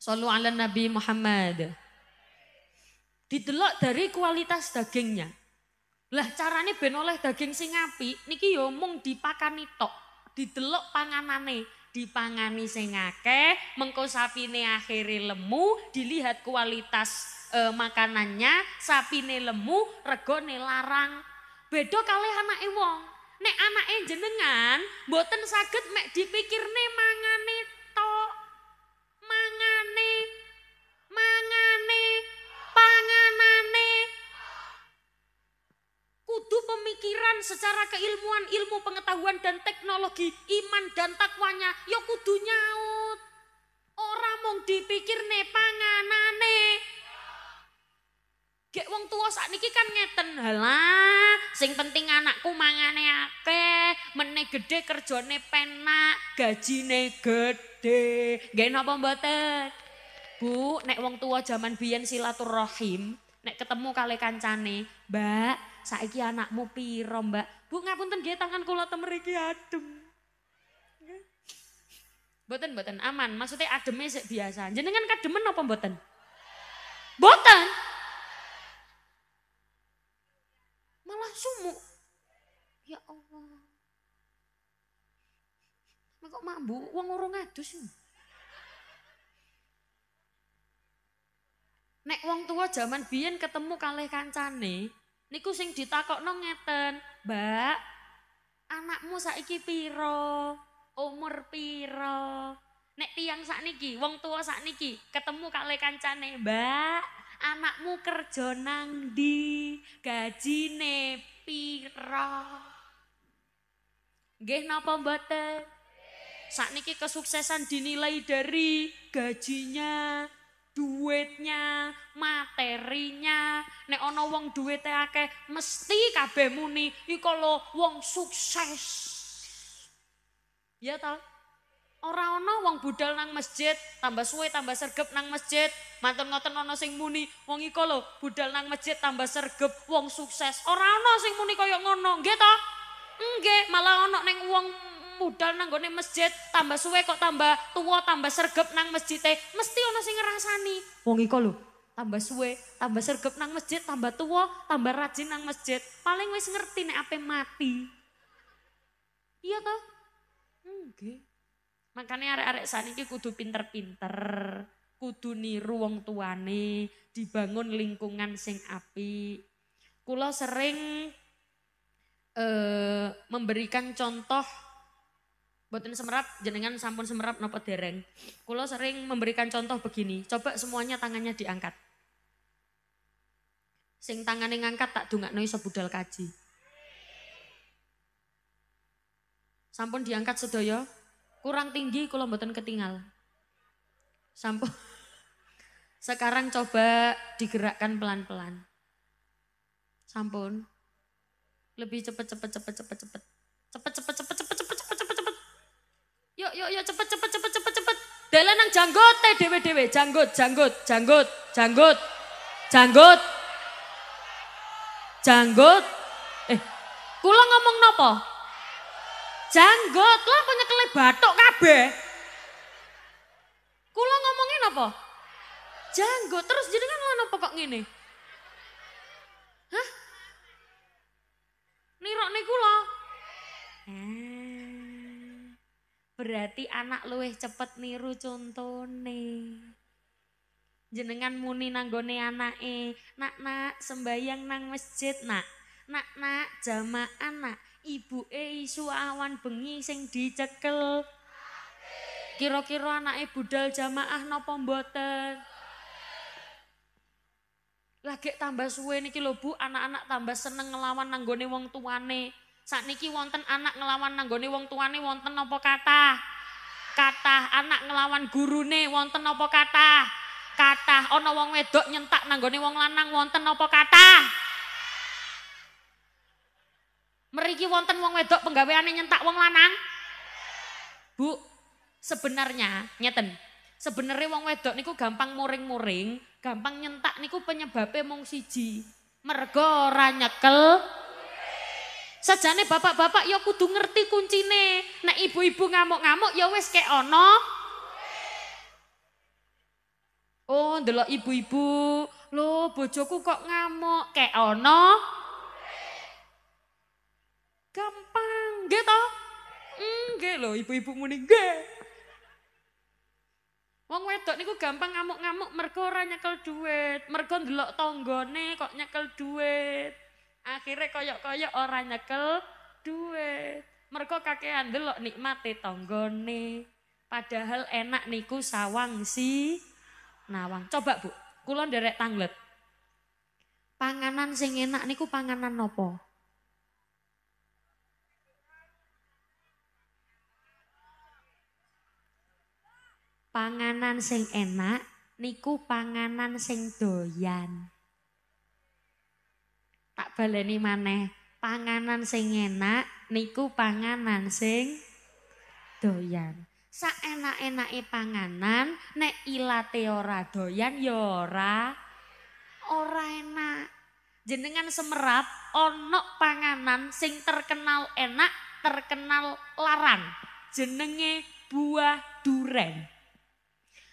Sallu ala Nabi Muhammad didelok dari kualitas dagingnya. Lah carane ben oleh daging sing apik niki yo mung dipakani tok, didelok panganane, dipangani sing akeh, mengko sapine akhire lemu, dilihat kualitas e, makanannya, sapine lemu, regone larang. Beda kalih anake wong. Nek anake jenengan mboten saged mek dipikirne mangan secara keilmuan, ilmu pengetahuan dan teknologi, iman dan takwanya ya kudu nyaut. Ora mung dipikirne panganane. Gek wong tua saat niki kan ngeten, halah, sing penting anakku mangane akeh, meneh gede kerjane penak, gajine gede gak napa mboten? Bu, nek wong tua jaman biyen silaturahim, nek ketemu kali kancane, Mbak, saiki anakmu piro mbak bu ngapunten dia tangan kula temer iki adem boten boten aman maksudnya ademnya sih biasa jenengan kademen apa boten boten malah sumuk ya Allah Mak kok mambu orang ngadu sih Nek wong tua zaman biyen ketemu kalih kancane, Niku sing ditakokno ngeten, "Mbak, anakmu saiki piro? Umur piro?" Nek tiang sak niki, wong tua sak niki, ketemu kali kancane, "Mbak, anakmu kerja nang di Gajine piro?" Gih napa mboten? Sakniki kesuksesan dinilai dari gajinya, duitnya, materinya, nek ana wong duwite akeh mesti kabeh muni iku lo wong sukses. Ya tau? Ora ana wong budal nang masjid, tambah suwe tambah sergep nang masjid, mantun ngoten ana sing muni wong iku lo budal nang masjid tambah sergep wong sukses. Ora ana sing muni kaya ngono, nggih to? Nggih, malah ana ning wong budal nang gone masjid, tambah suwe kok tambah tua, tambah sergap nang masjid teh Mesti ono sing ngerasani. Wong iko lho, tambah suwe, tambah sergap nang masjid, tambah tua, tambah rajin nang masjid. Paling wis ngerti nek ape mati. Iya toh? Nggih. Hmm, Makanya arek-arek saniki kudu pinter-pinter, kudu niru wong tuane, dibangun lingkungan sing api. Kula sering Uh, memberikan contoh Boten semerap, jenengan sampun semerap nopo dereng. Kulo sering memberikan contoh begini, coba semuanya tangannya diangkat. Sing yang ngangkat tak dungak noi sebudal kaji. Sampun diangkat sedoyo. kurang tinggi kulo boten ketinggal. Sampun. Sekarang coba digerakkan pelan-pelan. Sampun. Lebih cepet cepet cepet cepet cepet. Cepet cepet cepet Yuk, yuk, yuk, cepet, cepet, cepet, cepet, cepet. Dalam yang janggut, teh, dewe, Janggut, janggut, janggut, janggut, janggut, janggut. Eh, kula ngomong nopo? Janggut, lah aku nyekele batuk kabe. Kula ngomongin apa? Janggut, terus jadi kan lah nopo kok gini? Hah? Nirok kula. Berarti anak luweh cepet niru contone. Jenengan muni nanggone anake, nak nak sembayang nang masjid nak. Nak nak jamaah nak, ibu isu awan bengi sing dicekel. kira anak anake budal jamaah napa mboten? Lagi tambah suwe niki lho Bu, anak-anak tambah seneng ngelawan nanggone wong tuane. Saat niki wonten anak ngelawan nanggone wong tuane wonten apa kata? Kata anak ngelawan gurune wonten apa kata? Kata ana wong wedok nyentak nanggone wong lanang wonten apa kata? Meriki wonten wong wedok penggaweane nyentak wong lanang? Bu, sebenarnya nyeten. Sebenarnya wong wedok niku gampang muring-muring, gampang nyentak niku penyebabe mung siji. Mergo ora nyekel Sajane bapak-bapak ya kudu ngerti kuncine. Nek ibu-ibu ngamuk-ngamuk ya wis kek ana. Oh, ndelok ibu-ibu. Loh, bojoku kok ngamuk kek ana? Gampang, nggih to? Nggih lho, ibu-ibu muni nggih. Wong wedok niku gampang ngamuk-ngamuk mergo ora nyekel duit, mergo ndelok tanggane kok nyekel duit. Akhirnya koyok-koyok orangnya nyekel duit. merkoh kakean delok nikmati tonggoni, Padahal enak niku sawang si nawang. Coba Bu, kulon derek tanglet. Panganan sing enak niku panganan nopo? Panganan sing enak niku panganan sing doyan tak baleni maneh panganan sing enak niku panganan sing doyan Sa enak enake panganan nek ilate ora doyan ya ora ora enak jenengan semerap ono panganan sing terkenal enak terkenal larang jenenge buah duren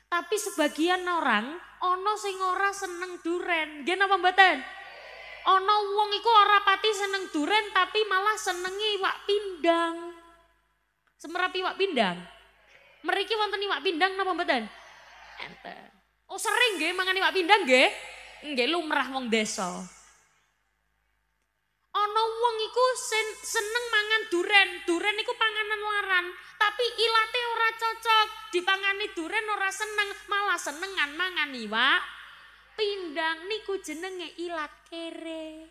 tapi sebagian orang ono sing ora seneng duren gena apa mboten ana wong iku ora pati seneng duren tapi malah senengi iwak pindang. Semerapi iwak pindang. Mriki wonten iwak pindang napa mboten? Enten. Oh sering nggih mangan iwak pindang nggih? Nggih lumrah wong desa. Ana wong iku sen seneng mangan duren. Duren iku panganan laran, tapi ilate ora cocok. Dipangani duren ora seneng, malah senengan mangan iwak pindang niku jenenge ilat kere.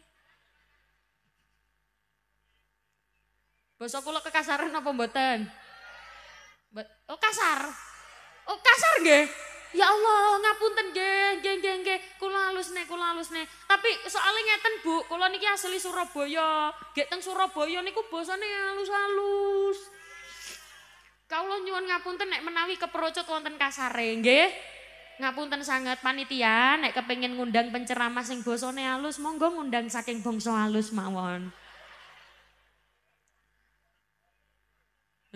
Basa kula kekasaran apa mboten? Oh kasar. Oh kasar nggih. Ya Allah, ngapunten nggih, nggih nggih nggih. Kula alus nek kula alus nek. Tapi soalnya ngeten Bu, kula niki asli Surabaya. Gek teng Surabaya niku basane alus-alus. Kalau nyuwun ngapunten nek menawi keprocot wonten kasare nggih. ngapunten sangat panitia, nek kepengen ngundang penceramah sing bosone halus, monggo ngundang saking bongso halus mawon.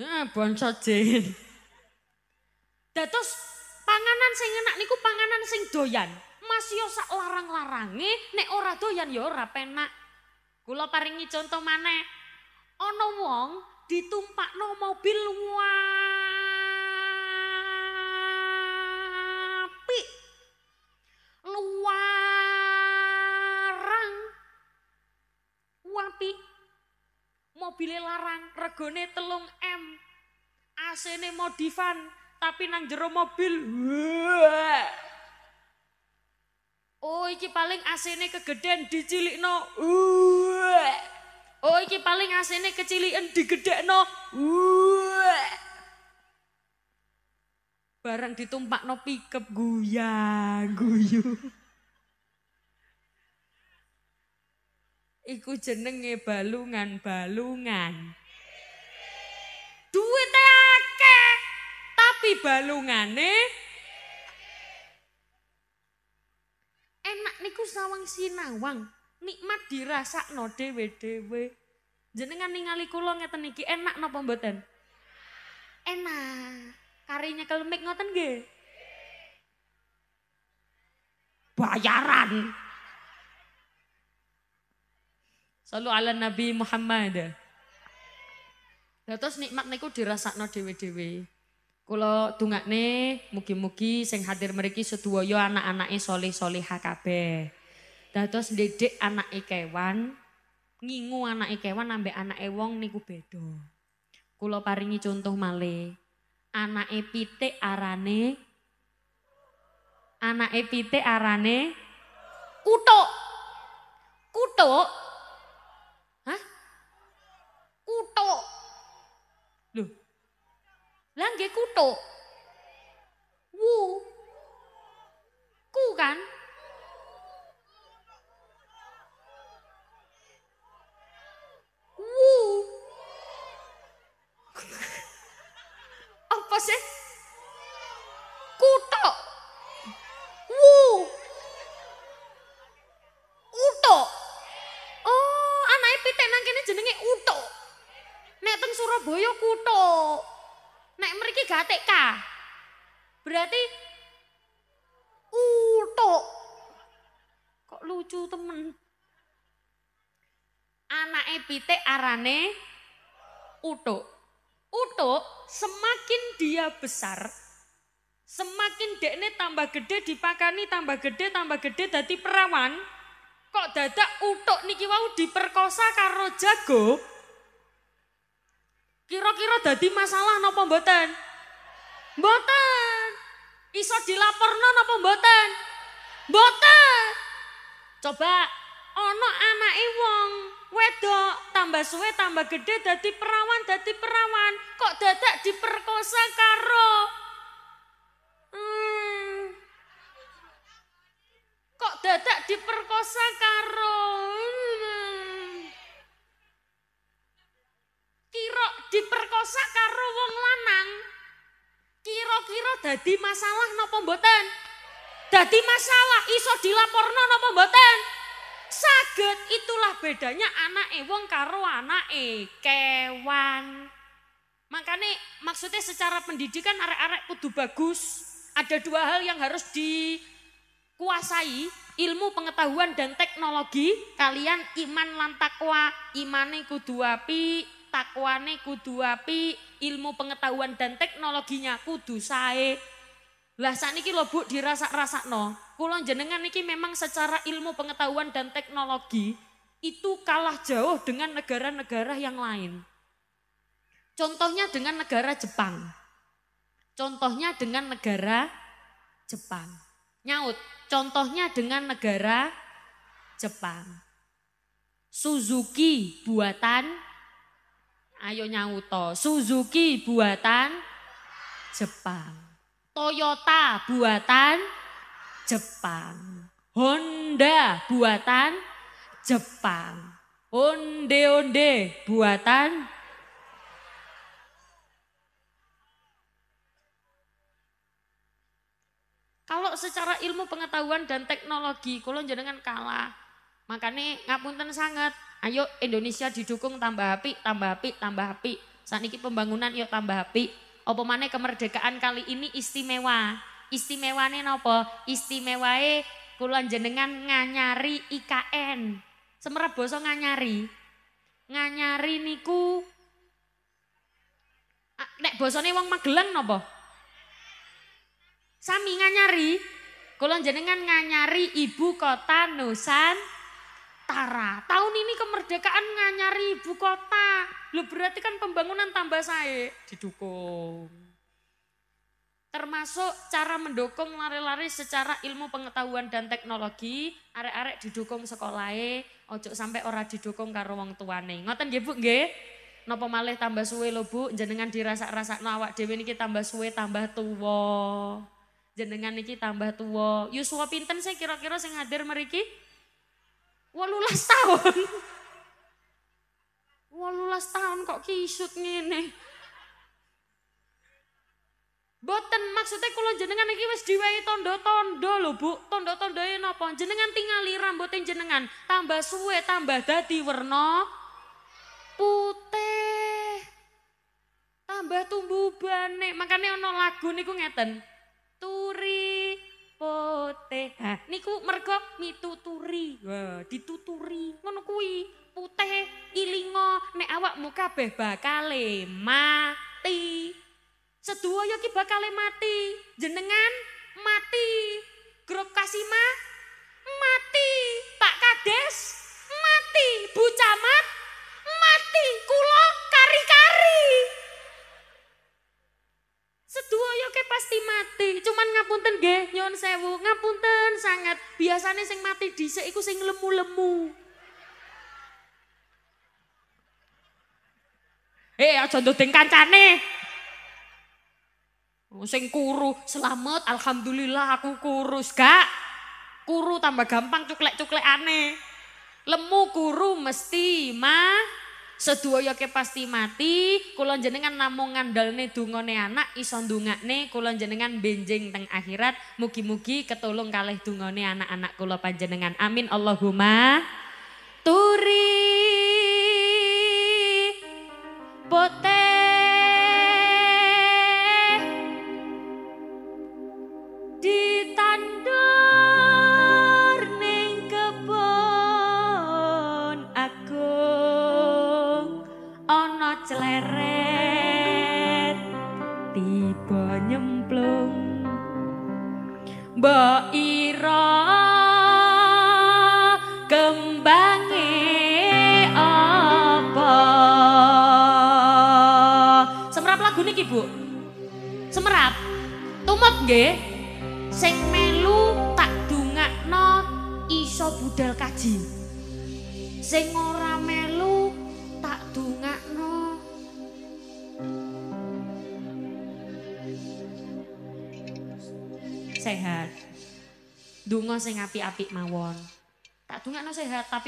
Eh, bonso jen. Datus, panganan sing enak niku panganan sing doyan. Mas yo sak larang-larangi, nek ora doyan yo ora penak. Kulo paringi contoh mana? Ono wong ditumpak no mobil wah mati mobile larang regone telung m AC ini modifan tapi nang jero mobil Wah. oh iki paling AC ini kegeden dicilik no Wah. oh iki paling AC ini kecilian digedek no barang ditumpak no pickup guyang guyung Iku jenenge balungan balungan. Duitnya akeh, tapi balungane enak niku sawang sinawang nikmat dirasa no dewe dewe jenengan ningali kulo ngeten niki enak no pembetan enak karinya kelemik ngoten ge bayaran Selalu ala Nabi Muhammad. Nah, terus nikmat niku dirasakno dhewe-dhewe. tungak nih mugi-mugi sing hadir mriki sedaya anak-anake soleh-solehah kabeh. terus dedek anake kewan, ngingu anake kewan ambek anake wong niku bedo. Kula paringi contoh male, Anake pite arane anake pite arane kutuk. Kutuk kutuk. Lho. Lah nggih kutuk. Wu. Ku kan? Wu. Apa sih? Kutuk. Wu. ATK, TK. Berarti Uto. Kok lucu temen. Anak pitik arane Uto, Uto semakin dia besar, semakin dekne tambah gede dipakani tambah gede tambah gede dadi perawan. Kok dadak Uto niki wau diperkosa karo jago? Kira-kira dadi masalah napa mboten? Mboten. Iso dilaporno napa mboten? Mboten. Coba ana anake wong wedok tambah suwe tambah gede dadi perawan dadi perawan kok dadak diperkosa karo hmm. kok dadak diperkosa karo kira dadi masalah napa mboten? Dadi masalah iso dilaporno napa mboten? Saged itulah bedanya anak wong karo anake kewan. Makanya maksudnya secara pendidikan arek-arek kudu bagus. Ada dua hal yang harus dikuasai, ilmu pengetahuan dan teknologi. Kalian iman lan takwa, imane kudu api, takwane kudu api, ilmu pengetahuan dan teknologinya kudu sae. Lah saat ini lo Bu dirasa-rasa no. pulang jenengan ini memang secara ilmu pengetahuan dan teknologi itu kalah jauh dengan negara-negara yang lain. Contohnya dengan negara Jepang. Contohnya dengan negara Jepang. Nyaut, contohnya dengan negara Jepang. Suzuki buatan Ayo nyauto. Suzuki buatan Jepang. Toyota buatan Jepang. Honda buatan Jepang. Onde-onde buatan Kalau secara ilmu pengetahuan dan teknologi, kalau jenengan kalah, makanya ngapunten sangat Ayo Indonesia didukung tambah api, tambah api, tambah api. Saat ini pembangunan yuk tambah api. Apa mana kemerdekaan kali ini istimewa. istimewa Istimewane nopo? Istimewae kulan jenengan nganyari IKN. Semerap boso nganyari. Nganyari niku nek bosone wong Magelang nopo? Sami nganyari. Kulon jenengan nganyari ibu kota Nusantara. Tara, tahun ini kemerdekaan nganyari ibu kota. Lu berarti kan pembangunan tambah saya didukung. Termasuk cara mendukung lari-lari secara ilmu pengetahuan dan teknologi, arek-arek didukung sekolah, ojo sampai ora didukung karo wong tuane. Ngoten nggih Bu nggih? Napa malih tambah suwe lho Bu, jenengan dirasak no awak dhewe niki tambah suwe tambah tuwa. Jenengan niki tambah tuwa. Yuswa pinten sih kira-kira sing hadir meriki? Walulah tahun. Walulah tahun kok kisut ngene. Boten maksudnya kalau jenengan ini wis diwai tondo-tondo loh bu. Tondo-tondo ini apa? Jenengan tingali rambutin jenengan. Tambah suwe, tambah dadi warna putih. Tambah tumbuh banek. Makanya ono lagu niku ngeten. Turi. putih. Hah, niku mergo mituturi. Wah, dituturi. Ngono kuwi, putih ilingo nek awakmu kabeh bakal mati. Sedua yo ki bakal mati. Jenengan mati. Grup Kasima mati. Pak Kades mati. Bu Camat cuman ngapunten nggih nyon sewu, ngapunten sangat. biasanya sing mati dhisik iku sing lemu-lemu. Eh, hey, aja ndodeng kancane. Oh, sing kuru, selamat alhamdulillah aku kurus, Kak. Kuru tambah gampang cuklek-cuklek aneh. Lemu kuru mesti mah sedoyo ke pasti mati kulon jenengan namung ngandalne dungone anak iso ndungakne kulon jenengan benjing teng akhirat mugi-mugi ketolong kalih dungone anak-anak kula panjenengan amin Allahumma turi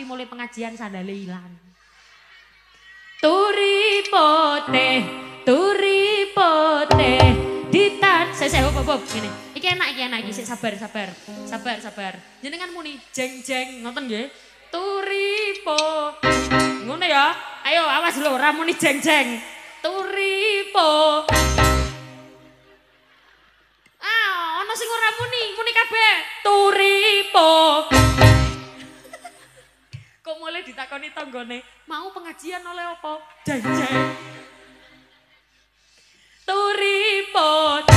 tapi mulai pengajian sandale hilang. Turi pote, turi pote, ditan saya saya bob bob gini. Iki enak, iki enak, iki Sik, sabar sabar. Sabar sabar. kan muni jeng jeng ngoten nggih. Turi po. Ngono ya. Ayo awas lho Ramu nih, jeng jeng. Turi po. Ah, ono sing ora muni, muni kabeh. Turi po. kok mulai ditakoni tonggone mau pengajian oleh opo jeng jeng turipot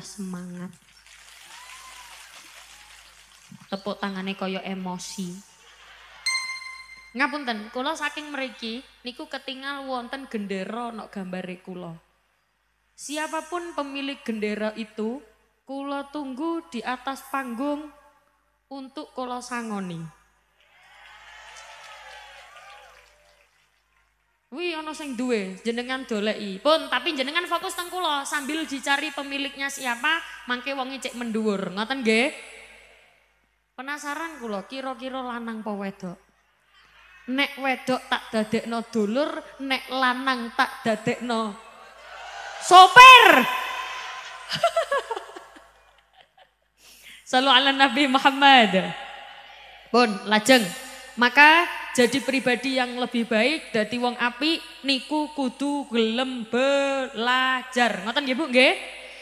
semangat. Tepuk tangannya koyo emosi. Ngapunten, kula saking meriki niku ketinggal wonten gendera nok gambare kula. Siapapun pemilik gendera itu, kula tunggu di atas panggung untuk kula sangoni. Wih ono sing duwe, jenengan i. Pun tapi jenengan fokus teng kula sambil dicari pemiliknya siapa, mangke wongi cek mendhuwur. Ngoten nggih? Penasaran kula kiro kiro lanang apa wedok? Nek wedok tak dadekno dulur, nek lanang tak dadekno sopir. Salu ala Nabi Muhammad. Pun lajeng. Maka jadi pribadi yang lebih baik dadi wong api niku kudu gelem belajar ngoten nggih Bu nggih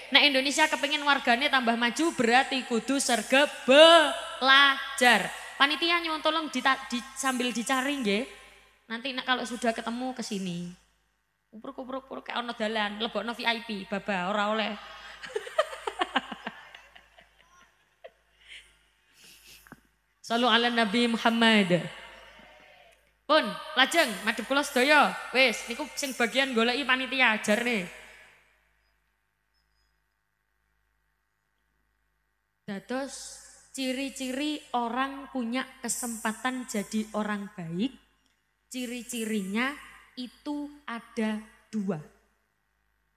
Nah Indonesia kepingin warganya tambah maju berarti kudu sergap belajar. Panitia nyuwun tolong di, sambil dicari nggih. Nanti nak kalau sudah ketemu ke sini. Kupruk-kupruk kayak ono dalan, lebokno VIP, baba ora oleh. Selalu ala Nabi Muhammad. Pun, lajeng madep kula sedaya. Wis, niku sing bagian goleki panitia ajar nih. Dados ciri-ciri orang punya kesempatan jadi orang baik, ciri-cirinya itu ada dua.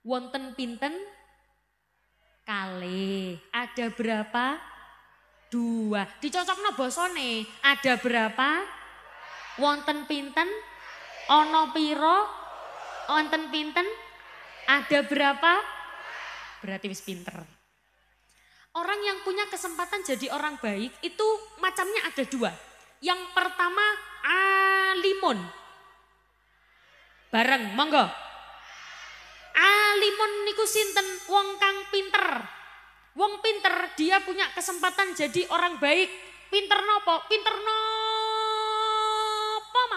Wonten pinten kale. ada berapa? Dua. Dicocokno bosone ada berapa? wonten pinten, ono piro, wonten pinten, ada berapa, berarti wis pinter. Orang yang punya kesempatan jadi orang baik itu macamnya ada dua. Yang pertama alimun. Bareng, monggo. Alimun niku sinten wong kang pinter. Wong pinter dia punya kesempatan jadi orang baik. Pinter nopo? Pinter nopo?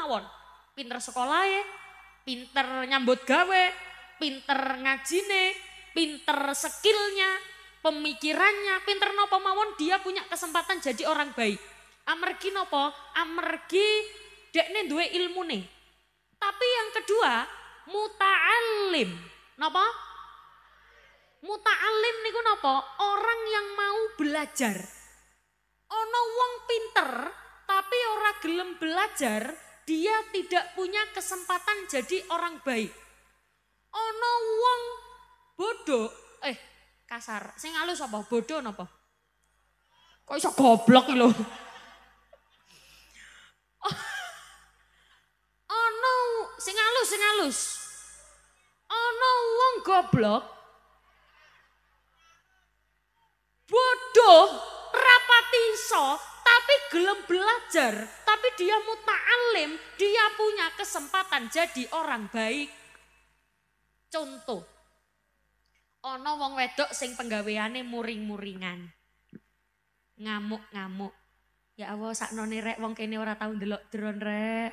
mawon. Pinter sekolah ya, pinter nyambut gawe, pinter ngajine, pinter skillnya, pemikirannya, pinter nopo mawon dia punya kesempatan jadi orang baik. Amergi nopo, amergi dekne ilmu nih. Tapi yang kedua, muta'alim. Nopo? Muta'alim niku nopo? Orang yang mau belajar. Ono wong pinter tapi orang gelem belajar, dia tidak punya kesempatan jadi orang baik. Ono wong bodoh, eh kasar. Sing alus apa? Bodoh napa? Kok iso goblok lho. Ono sing alus, sing alus. Ono wong goblok. Bodoh rapati iso tapi gelem belajar, tapi dia muta'alim, dia punya kesempatan jadi orang baik. Contoh, ono wong wedok sing penggaweane muring-muringan. Ngamuk-ngamuk. Ya Allah, saknone rek wong kene ora tau ndelok drone rek.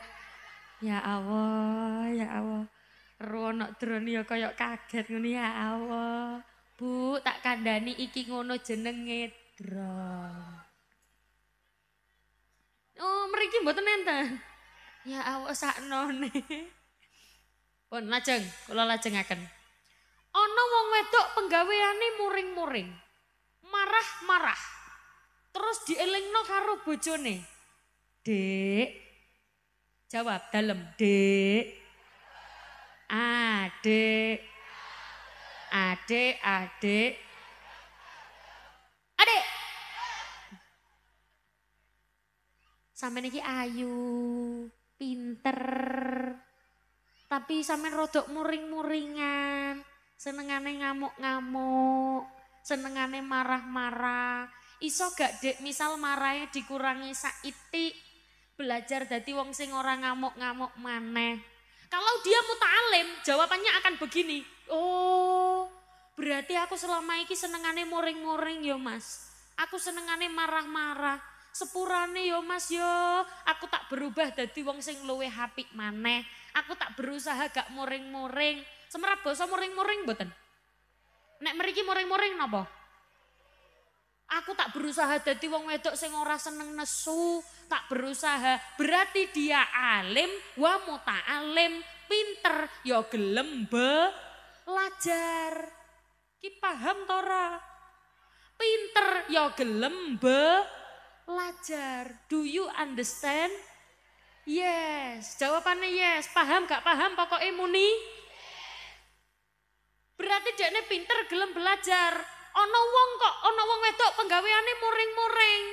Ya Allah, ya Allah. Rono drone ya koyok kaget ngene ya Allah. Bu, tak kandani iki ngono jenenge drone. Oh, mriki mboten enten. Ya awak saknone. Pun lajeng, kula lajengaken. Ana wong wedok penggaweane muring-muring. Marah-marah. Terus dielingno karo bojone. Dik. Jawab dalem, Dik. Adik. Adik, adik. adik. sampai niki ayu, pinter. Tapi sampe rodok muring-muringan, senengane ngamuk-ngamuk, senengane marah-marah. Iso gak dek misal marahnya dikurangi saiti, belajar dadi wong sing ora ngamuk-ngamuk maneh. Kalau dia muta'alim, jawabannya akan begini. Oh, berarti aku selama ini senengane muring-muring ya mas. Aku senengane marah-marah sepurane yo Mas yo, aku tak berubah dadi wong sing luwe hapik maneh. Aku tak berusaha gak moring-moring. Semerap basa moring-moring boten Nek meriki moring-moring napa? Aku tak berusaha dadi wong wedok sing ora seneng nesu, tak berusaha. Berarti dia alim wa alim pinter yo ya gelem be lajar. Ki paham tora? Pinter yo ya gelem be Pelajar, Do you understand? Yes. Jawabannya yes. Paham gak paham pokoknya muni? Berarti dia ini pinter gelem belajar. Ono wong kok, ono wong wedok penggaweane muring-muring.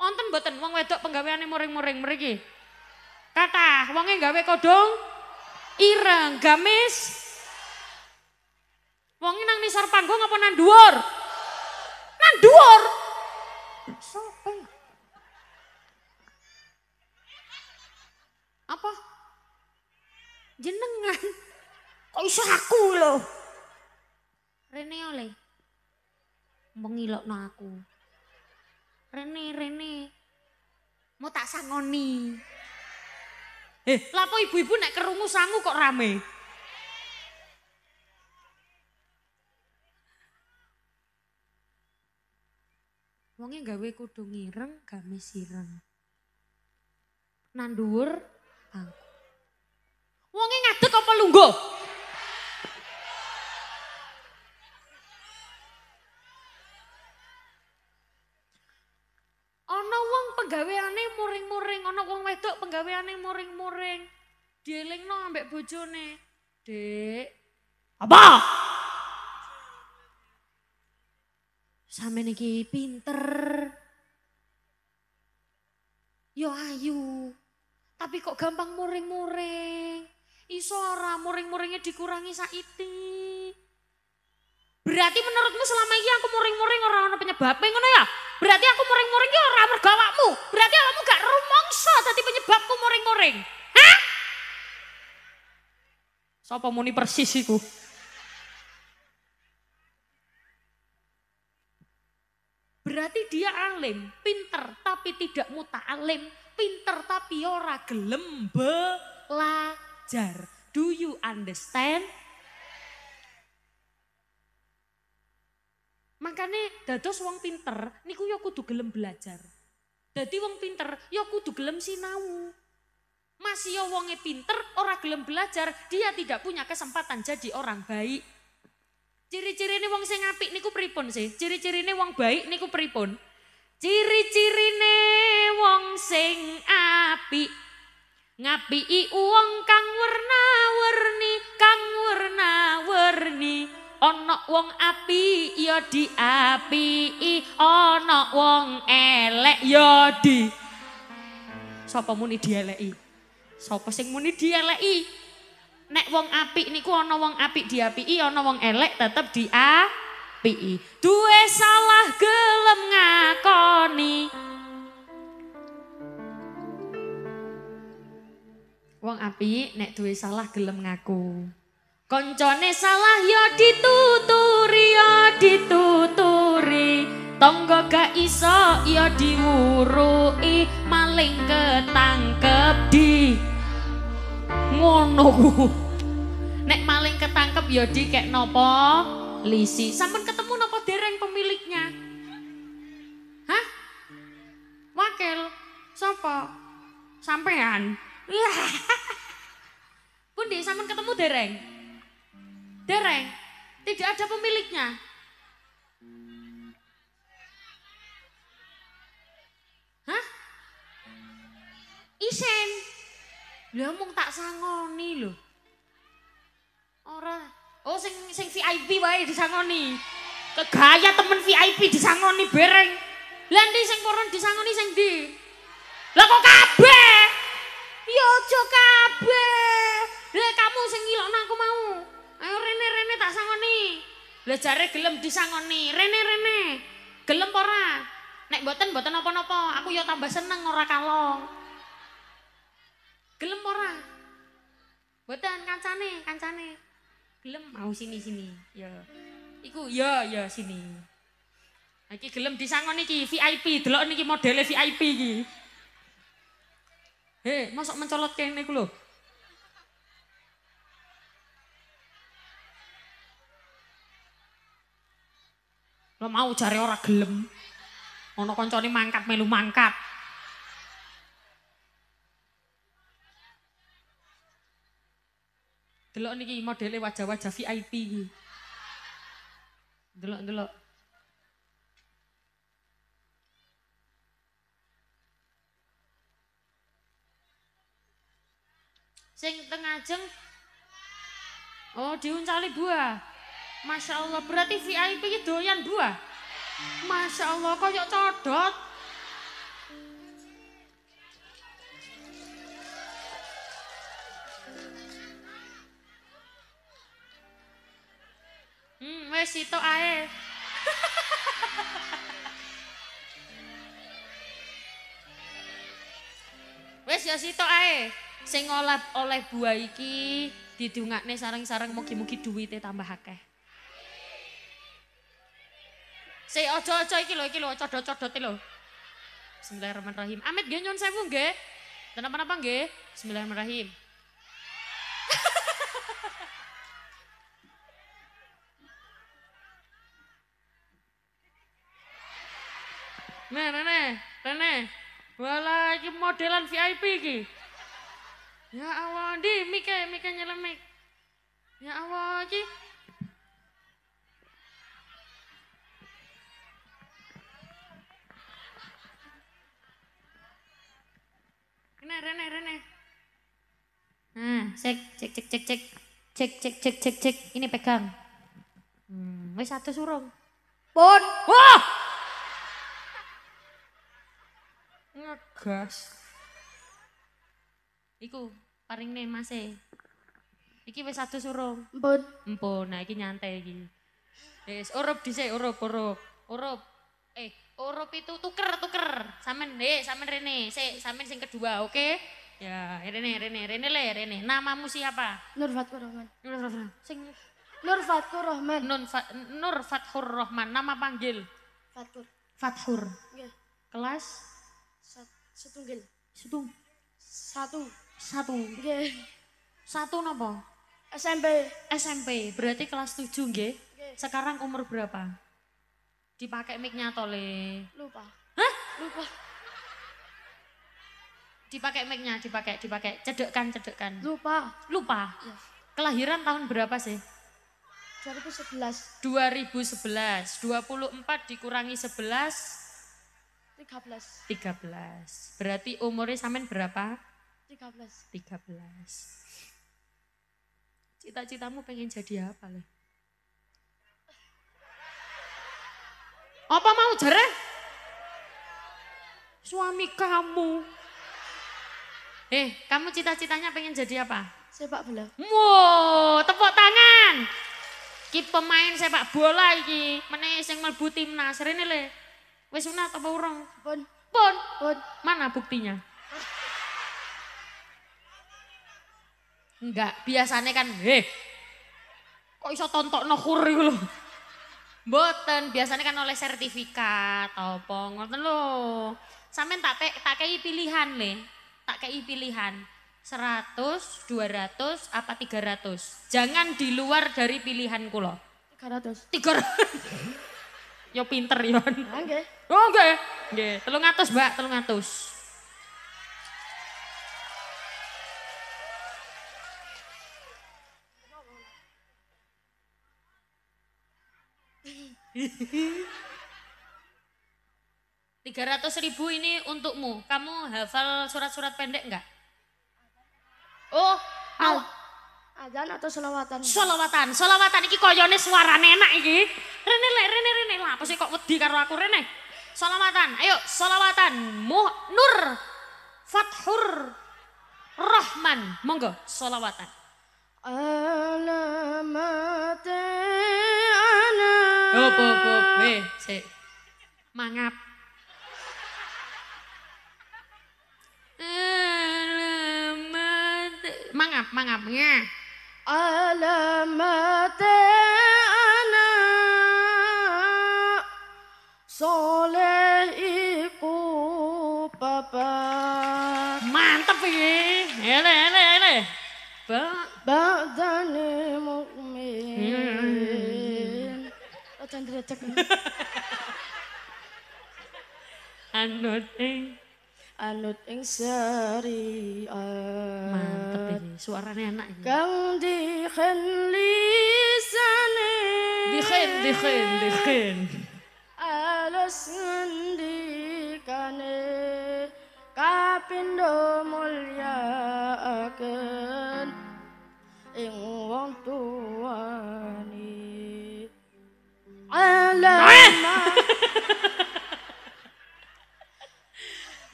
Wonten mboten wong wedok penggaweane muring-muring mriki. Kata, wonge gawe kodong ireng, gamis. Wonge nang nisar panggung apa nang dhuwur? Nang dhuwur. So apa jenengan kok iso aku lo Rene oleh mengilok no aku Rene Rene mau tak sangoni eh lapo ibu-ibu naik kerungu sangu kok rame Wongnya gawe kudu ngireng, gamis ireng. Nandur, aku. Wonge ngadeg apa lungguh? Ana wong pegaweane muring-muring, ana wong wedok pegaweane muring-muring. Dielingno ambek bojone. Dek. Apa? Sampe niki pinter. Yo ayo. Tapi kok gampang muring-muring. Iso ora muring-muringnya dikurangi saiti. Berarti menurutmu selama ini aku muring-muring orang-orang penyebabnya ngono ya? Berarti aku muring-muring ya ora mergo Berarti awakmu gak rumangsa dadi penyebabku muring-muring. Hah? Sopo muni persis iku? Berarti dia alim, pinter, tapi tidak muta alim pinter tapi ora gelem belajar. Do you understand? Makanya dados wong pinter niku ya kudu gelem belajar. Dadi wong pinter ya kudu gelem sinau. Masih ya wonge pinter ora gelem belajar, dia tidak punya kesempatan jadi orang baik. Ciri-cirine wong sing apik niku pripun sih? Ciri-cirine wong baik niku pripun? ciri-cirine wong sing api ngapi wong kang warna warni kang warna warni onok wong api ya di api wong elek ya di sopo muni dielei sopo sing muni dielei nek wong api niku ana wong api di api ana wong elek tetep dia... api duwe salah gelem ngakoni wong api nek duwe salah gelem ngaku koncone salah ya dituturi ya dituturi tonggo gak iso ya diwurui maling ketangkep di ngono nek maling ketangkep ya dikek nopo Lisi. Sampun ketemu nopo dereng pemiliknya? Hah? Wakil Sopo? Sampean. Pundi sampun ketemu dereng? Dereng. Tidak ada pemiliknya. Hah? Isen. Lah mung tak sangoni loh, orang. Oh sing sing VIP wae disangoni. Kegaya temen VIP disangoni bereng. Lah ndi sing purun disangoni sing ndi? Lah kok kabeh? Ya aja kabeh. Lah kamu sing ngilokno aku mau. Ayo rene rene tak sangoni. Lah jare gelem disangoni. Rene rene. Gelem ora? Nek mboten mboten apa-apa, aku ya tambah seneng ora kalong. Gelem ora? Mboten kancane, kancane. gelem mau sini sini ya iku ya ya sini iki gelem disangon iki VIP delok niki modele VIP iki he masuk mencolot kene iku lho lo mau cari orang gelem ono koncone mangkat melu mangkat Delok niki modele wajah-wajah VIP iki. Delok delok. Sing teng ajeng. Oh, diuncali buah. Masya Allah, berarti VIP doyan buah. Masya Allah, kok yuk codot. Hmm, wes itu ae. wes ya situ ae. Sing oleh oleh buah iki didungakne sareng-sareng mugi-mugi duwite tambah akeh. Si ojo-ojo iki lho iki lho codot-codote lho. Bismillahirrahmanirrahim. Amit nggih nyun sewu nggih. Kenapa-napa nggih? Bismillahirrahmanirrahim. Rene. Wala ini modelan VIP iki. Ya Allah, di mike mike nyelemek. Ya Allah iki. Rene, Rene, Rene. Nah, cek cek cek cek cek. Cek cek cek cek cek. Ini pegang. Hmm, wis satu surung. Pun. Wah! ngegas. Iku paring nih Mas eh, Iki wes suruh, suruh Empun. Empun. Nah iki nyantai iki. Wis urup dhisik, urup, urup. Urup. Eh, urup itu tuker, tuker. samen deh samen rene, se samen sing kedua, oke? Okay? Ya, Rene, Rene, Rene le, Rene. Namamu siapa? Nur Fatkur Rahman. Nur Fatkur. Sing Nur Fatkur Rahman. Nur fa, Nur Fathur Rahman. Nama panggil? Fatkur. Fathur. Iya. Kelas? Setunggil. Setung. Satu. Satu. oke Satu napa? SMP. SMP. Berarti kelas tujuh nggih. Sekarang umur berapa? Dipakai mic-nya tole. Lupa. Hah? Lupa. Dipakai mic-nya, dipakai, dipakai. Cedekkan, cedekkan. Lupa. Lupa. Ya. Kelahiran tahun berapa sih? 2011. 2011. 24 dikurangi 11 13. 13. Berarti umurnya sampean berapa? 13. 13. Cita-citamu pengen jadi apa, Le? Apa mau jere? Suami kamu. Eh, kamu cita-citanya pengen jadi apa? Sepak bola. Wow, tepuk tangan. Ki pemain sepak bola iki, meneh sing mlebu timnas rene le. Wis sunat apa urung? Pun. Pun. Pun. Mana buktinya? Enggak, biasanya kan heh. Kok iso tontokno kur iku lho. Mboten, biasanya kan oleh sertifikat apa ngoten lho. Sampeyan tak te, tak kei pilihan le. Tak kei pilihan. 100, 200 apa 300. Jangan di luar dari pilihan kula. 300. 300. Yo pinter yo. Oke, oke, Oke. Telung atus Mbak, atus. Tiga ratus ribu ini untukmu. Kamu hafal surat-surat pendek enggak? Oh, Al Azan atau selawatan? Selawatan, selawatan ini koyone suara nenek ini Rene lek rene rene lah apa sih kok wedi karo aku rene. Selawatan, ayo selawatan. Muh, nur Fathur Rahman, monggo selawatan. Alamate ana. Hop hop hop, eh, Mangap. mangap mangapnya Mantep iki. Ele ele ele. Ba badane hmm. mukmin. Ora tandrecek. Anu ning anut ing sari mantep ini suaranya enak ini kam di khin lisane di khin di khin di khin ngendikane kapindo mulia akan ing wong tuani alamah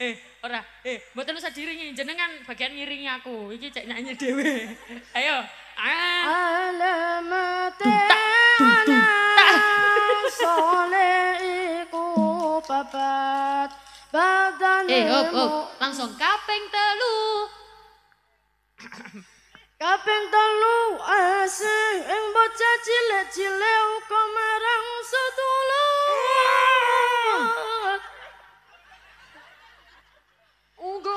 eh Ora, eh, mboten usah diringi, jenengan bagian ngiringi aku. Iki cek nyanyi dhewe. Ayo. Ah. Alamat soleku babat badan Eh, op, op. langsung kaping telu. kaping telu asih ing bocah cilik-cilik kok marang sedulur. 五哥，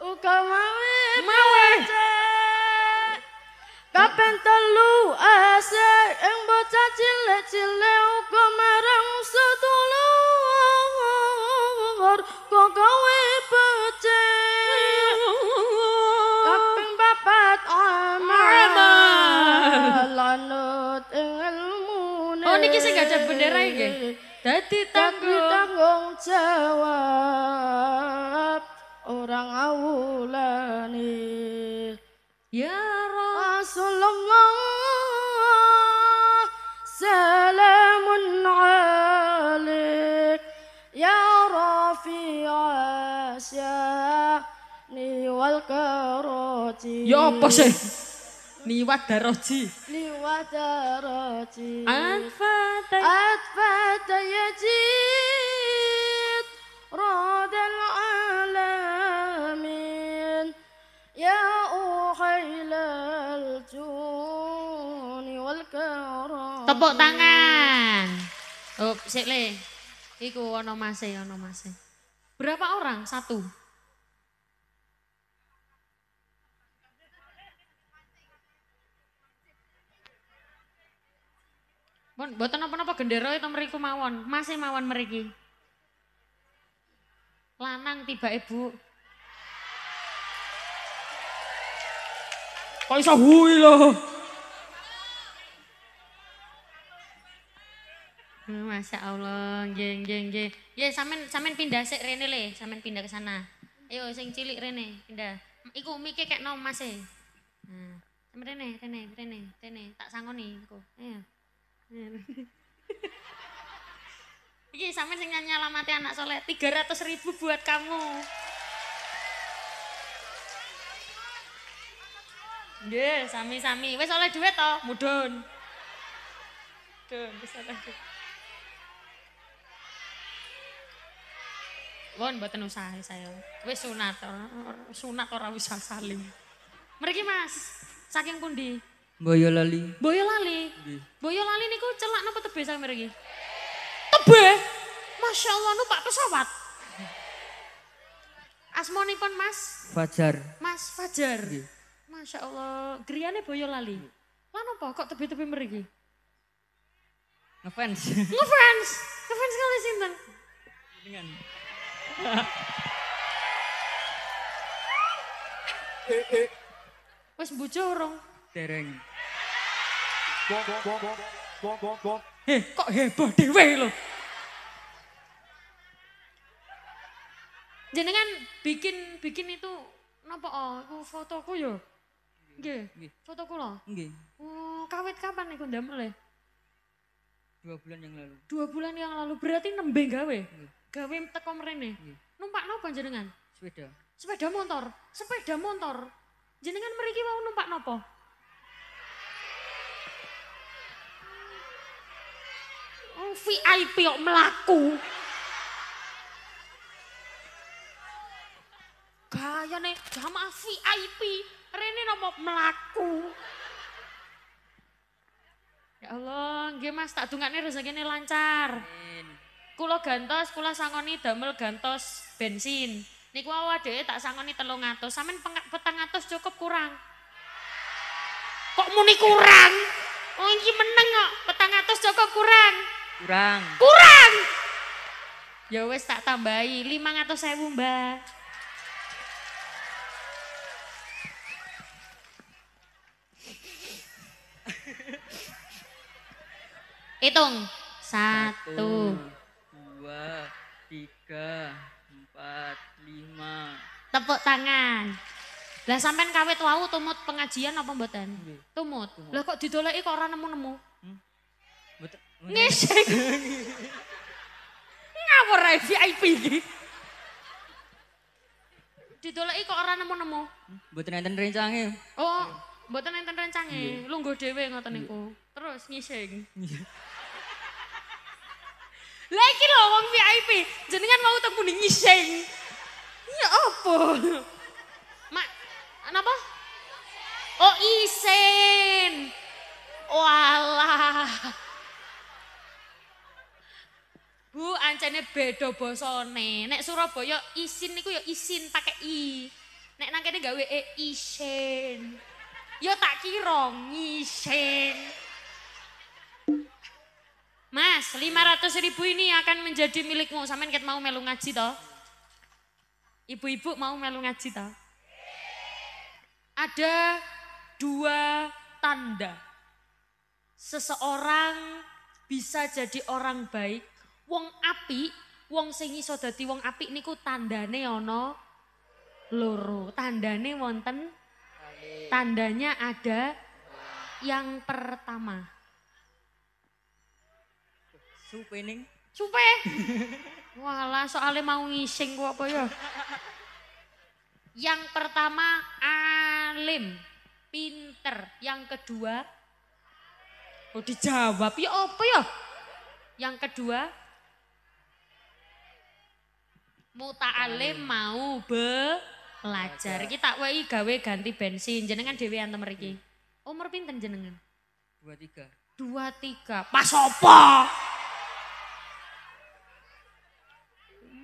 五哥马尾，马尾。Ka pentelu ase ing bocah cile-cile uga mereng sedulur kok gawe pece Kaping babat amal lanut ing ilmune Oh niki sing gajah bendera iki dadi tanggung jawab orang awulani ya Rasulullah salamun alik ya rafi'a sya'ni wal karoti ya apa sih Niwat daroji. Niwat daroji. Anfata. Anfata yajid. Roh. Tepuk tangan. Oh, sik le. Iku ana mase, ana mase. Berapa orang? Satu. Bon, boten apa-apa gendera itu meriku mawon, masih mawon meriki. Lanang tiba ibu. Kok iso huwi loh. Hmm, Masya Allah, geng geng geng Ya samen samen pindah sih rene le, samen pindah ke sana. Ayo sing cilik rene, pindah. Iku mike kayak nom Mas e. Nah, rene, rene, rene, rene, tak nih, aku, Ayo. Iki samen sing nyanyi mati anak soleh tiga ratus ribu buat kamu. yeah, sami-sami. wes soleh duit toh, mudon. Don, bisa lagi. Won mboten usahe saya. Wis sunat, sunat ora usah salim. Mriki Mas, saking pundi? Boyolali. Boyolali. Nggih. Boyolali niku celak napa tebe sak mriki? Tebe. Masya Allah nu Pak pesawat. pun Mas? Fajar. Mas Fajar. Nggih. Masya Allah, griyane Boyolali. Lano pak, kok tebe-tebe mriki? Ngefans. Ngefans. Ngefans kali sinten? Dengan Wes bojo urung? Dereng. Heh, kok heboh dhewe lho. Jenengan bikin bikin itu napa oh, iku fotoku yo. Ya? Nggih. Fotoku lho. Nggih. Oh, kawit kapan iku ndamel e? Dua bulan yang lalu. Dua bulan yang lalu berarti nembe gawe. Nggih. Iya gawe teko mrene. Hmm. Numpak napa jenengan? Sepeda. Sepeda motor. Sepeda motor. Jenengan mriki mau numpak napa? Oh, VIP kok melaku. Gayane jamaah VIP rene nopo melaku. Ya Allah, nggih Mas tak dungakne rezekine lancar. Amin. Kulo gantos, kulo sangoni damel gantos bensin. Niku awak tak sangoni telung atus. Samen petang atus cukup kurang. Kok muni kurang? Oh ini meneng kok, petang atus cukup kurang. Kurang. Kurang. Ya wis tak tambahi 500.000, Mbak. Hitung. Satu. Satu. dua, tiga, empat, lima. Tepuk tangan. Lah sampean kawit wau tumut pengajian apa mboten? Tumut. Lah kok didoleki kok ora nemu-nemu? Hmm? Ngising. Ngawur ae VIP iki. Didoleki kok ora nemu-nemu? Hmm? Mboten enten rencange. Oh, mboten enten rencange. Lungguh dhewe ngoten niku. Terus ngising. Lah wong VIP. Jenengan mau teng pundi nyiseng. Ya apa? Mak, napa? Oh, isen. Walah. Oh, Bu, ancene beda basane. Nek Surabaya isin niku ya isin pakai i. Nek nang kene gawe e isen. Yo tak kira ngisen. Mas, 500 ribu ini akan menjadi milikmu. Sampean ket mau melu ngaji toh? Ibu-ibu mau melu ngaji toh? Ada dua tanda. Seseorang bisa jadi orang baik. Wong api, wong singi sodati. wong api ini ku tandane ono, loro. Tandane wonten tandanya ada yang pertama Supe ning. Supe. Walah soalnya mau ngising gua apa ya. Yang pertama alim, pinter. Yang kedua Oh dijawab ya apa ya? Yang kedua Muta alim mau belajar. Kita wei gawe ganti bensin. Jenengan dhewean temer iki. Iya. Umur pinten jenengan? Dua tiga. Dua tiga. Pas apa?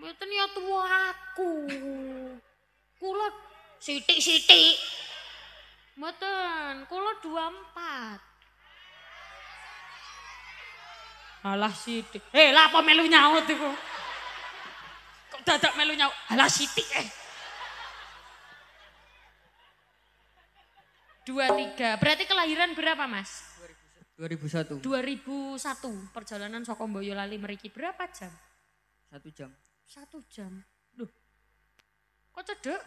Mboten ya tuwa aku. Kula sithik-sithik. Mboten, kula 24. Alah sithik. Eh, hey, lah apa melu nyaut iku? Kok dadak melu nyaut? Alah sithik eh. dua tiga, Berarti kelahiran berapa, Mas? 2001. 2001. Perjalanan Sokomboyo Lali meriki berapa jam? Satu jam. Satu jam. Duh, kok cedek?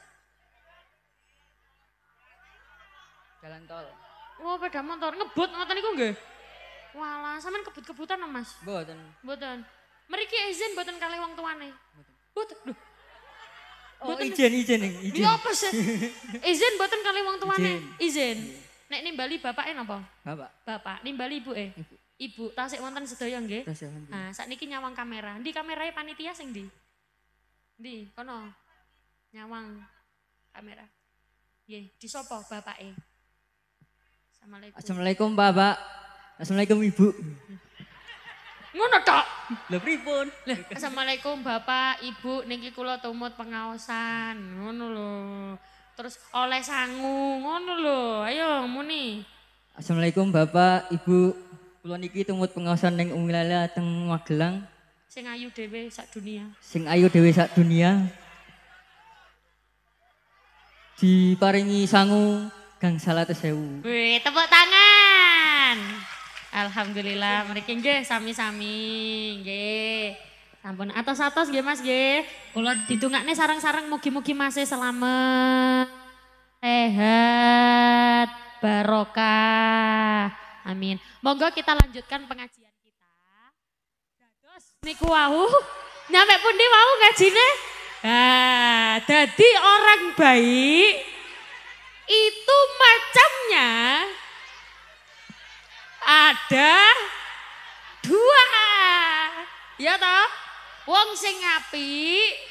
Jalan tol. Oh, peda motor. Ngebut motor niku nggih? Walah, sampean kebut-kebutan no, Mas? Mboten. Mboten. Mriki izin mboten kali wong tuane. Mboten. Duh. Oh, izin izin izin. Ya apa sih? Izin mboten kali wong tuane. Izin. Iya. Nek nimbali bapake napa? Bapak. Bapak. Nimbali ibu Ibu. Ibu, tasik wonten sedaya nggih? Tasik wonten. Ah, sakniki nyawang kamera. di kamerae panitia sing ndi? Di kono nyawang kamera. Ye, di sopo e Assalamualaikum. Assalamualaikum Bapak. Assalamualaikum Ibu. Ngono tok. Lho pripun? Assalamualaikum Bapak, Ibu niki kula tumut pengaosan. Ngono lho. Terus oleh sangu, ngono lho. Ayo muni. Assalamualaikum Bapak, Ibu. Kula niki tumut pengaosan ning Umilala teng Magelang. Sing ayu dewe sak dunia. Sing ayu dewe sak dunia. Diparingi sangu salat sewu Wih, tepuk tangan. Alhamdulillah mereka nggih sami-sami nggih. Sampun atas atas nggih Mas nggih. Kula ditungakne sarang-sarang mugi-mugi masih selamat. Sehat barokah. Amin. Monggo kita lanjutkan pengajian niku wau nyampe pundi wau gajine nah jadi orang baik itu macamnya ada dua ya toh wong sing apik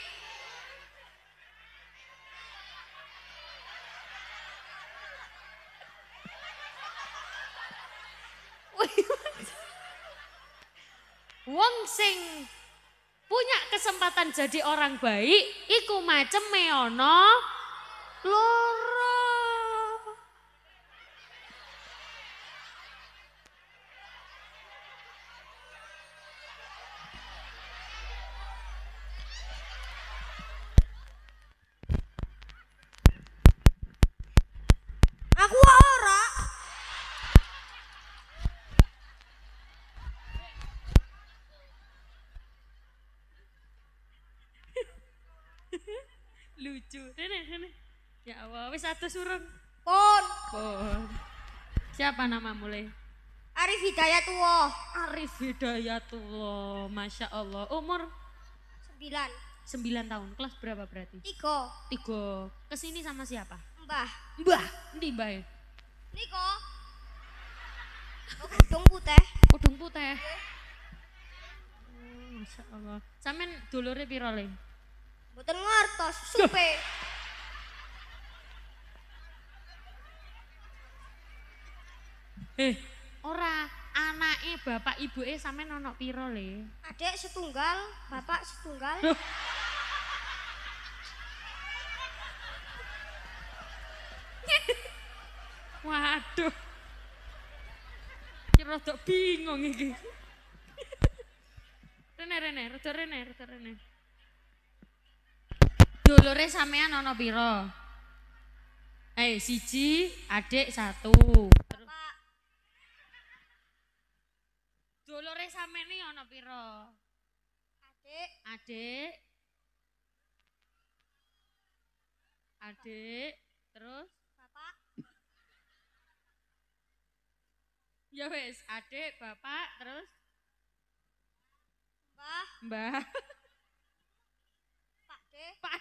Wih, wong sing punya kesempatan jadi orang baik iku macem meono loro Lucu. Rene, rene. Ya Allah, wis satu suruh. Pon. Pon. Siapa nama mulai? Arif Hidayatullah. Arif Hidayatullah, Masya Allah. Umur? Sembilan. Sembilan tahun, kelas berapa berarti? Tiga. Tiga. Kesini sama siapa? Mbah. Mbah? Nanti mbah ya? Niko. Kudung oh, putih. Kudung putih. Masya Allah. Samen dulurnya piro Mboten ngertos supe. Eh, ora anake bapak ibuke sampe ana pira le? Adik setunggal, bapak setunggal. Waduh. Ki rada bingung iki. Rene rene, rada rene, rada rene. dulure sampean ana pira? Eh, siji, adek satu. Bapak. Dulure sampean iki ana pira? Adik, adik. Adik, terus Bapak. Ya wis, adik, bapak, terus Mbah. Mbah. Oke. Okay.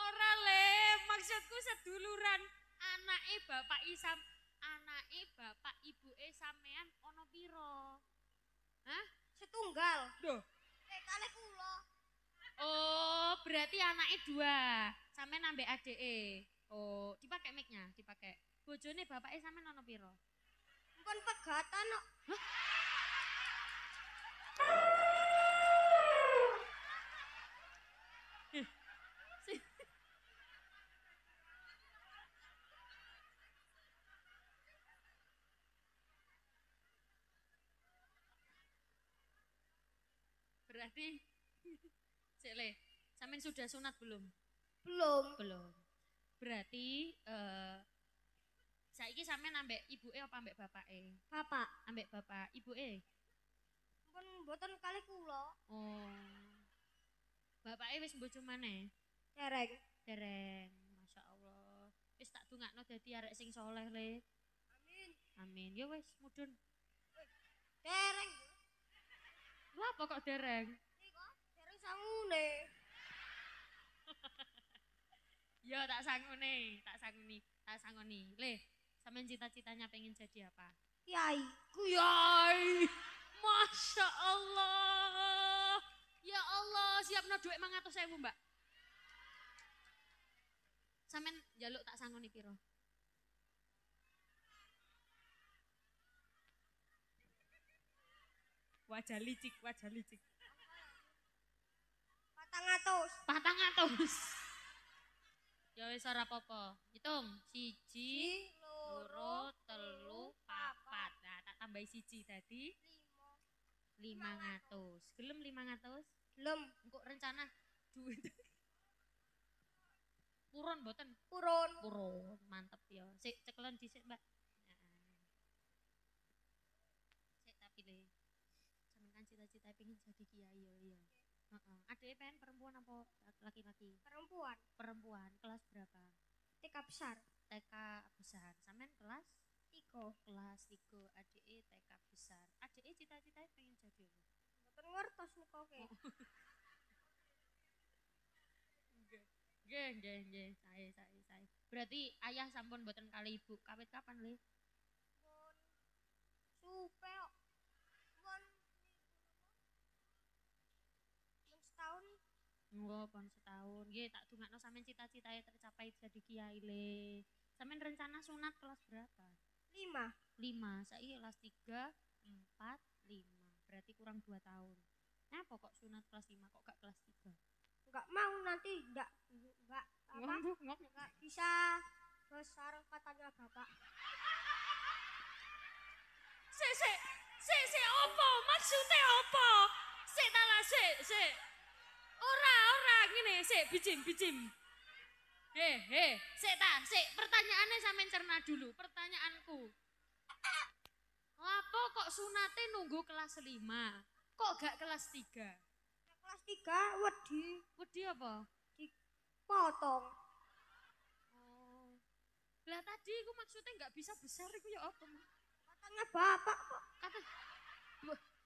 Ora le, maksudku seduluran anake bapak isam anake bapak ibuke sampean ana pira? Hah? Setunggal. Loh. Eh, kalih kula. Oh, berarti anake dua. Sampe nambah ADE. Oh, dipakai mic-nya, dipakai. Bojone bapaknya sampe nono piro? Mpun pegatan, no. Hah? berarti Cile, samin sudah sunat belum? Belum. Belum. Berarti eh uh, saiki sampean ambek ibuke apa ambek bapake? Bapak. Ambek bapak, ibuke. Mumpun mboten kali kula. Oh. Bapake wis mbojo maneh. Dereng. Dereng. Masya Allah. Wis tak dungakno dadi arek sing soleh le. Amin. Amin. Ya wis mudun. Dereng. Lha apa kok dereng? Niko, dereng sangune. Yo tak sangune, tak sanguni, tak sangoni. Le, sampean cita-citanya pengen jadi apa? Kiai. Kiai. Masya Allah. Ya Allah, siap no duit mangatus saya mbak. Sampean jaluk tak sangoni piro? Wajah licik, wajah licik. Patang atus. Patang atus. Ya wis ora apa-apa. Hitung. Siji, loro, telu, papat. Nah, tak tambahi siji tadi. Lima. Lima ngatus. Gelem lima ngatus? Gelem. Engkok rencana duit. Purun boten? Purun. Purun. Mantep ya. Sik ceklen dhisik, Mbak. Uh -uh. pengen perempuan apa laki-laki? Perempuan. Perempuan. Kelas berapa? TK besar. TK besar. Sampean kelas? Tiga. Kelas tiga. Adiknya TK besar. Ada cita cita pengen jadi apa? bukan ngertos muka oh. Nggih. Nggih, nggih, Sae, sae, sae. Berarti ayah sampun mboten kali ibu. Kawit kapan, Le? ibu. supe monggo kon setahun gitu tak no sampean cita ya tercapai jadi kiai le sampean rencana sunat kelas berapa lima lima saya kelas tiga empat lima berarti kurang dua tahun nah pokok sunat kelas lima kok gak kelas tiga Gak mau nanti nggak nggak apa Gak bisa besar katanya bapak si si si si opo maksudnya opo si tala si si Ora, ora, gini, si, bijim, bijim. hehe. eh, eh si, ta, si, pertanyaannya yang cerna dulu, pertanyaanku. Oh, apa kok sunate nunggu kelas lima? Kok gak kelas tiga? Kelas tiga, wedi. Wedi apa? Dipotong. Oh. Lah tadi aku maksudnya nggak bisa besar iku ya apa? Katanya bapak kok. Kata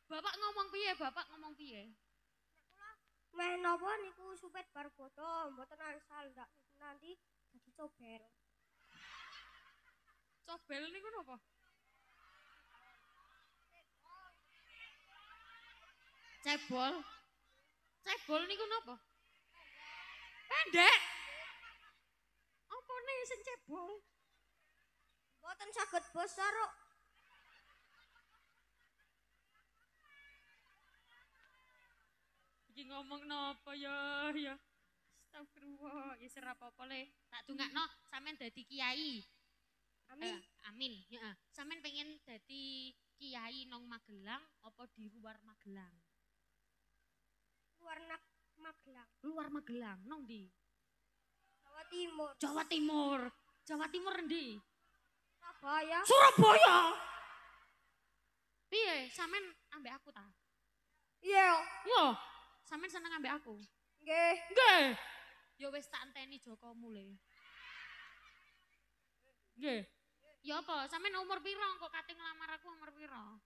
Bapak ngomong piye? Bapak ngomong piye? main apa niku supet bar foto mboten asal ndak nanti dadi cobel cobel niku nopo? cebol cebol niku nopo? pendek apa nih sing cebol mboten saged besar kok lagi ngomong napa ya ya. Astagfirullah, ya serap apa le. Tak no sampean dadi kiai. Amin. Eh, amin. Ya. Eh. Sampean pengen dadi kiai nong Magelang apa di luar Magelang? Luar Magelang. Luar Magelang, nong di? Jawa Timur. Jawa Timur. Jawa Timur di? Surabaya. Surabaya. Iya, samen ambek aku ta? Iya. Yeah. Sampeyan seneng ambek aku? Nggih. Nggih. Ya wis tak jokomu, Joko mule. Nggih. Ya apa? Sampeyan umur piro kok kate ngelamar aku umur piro?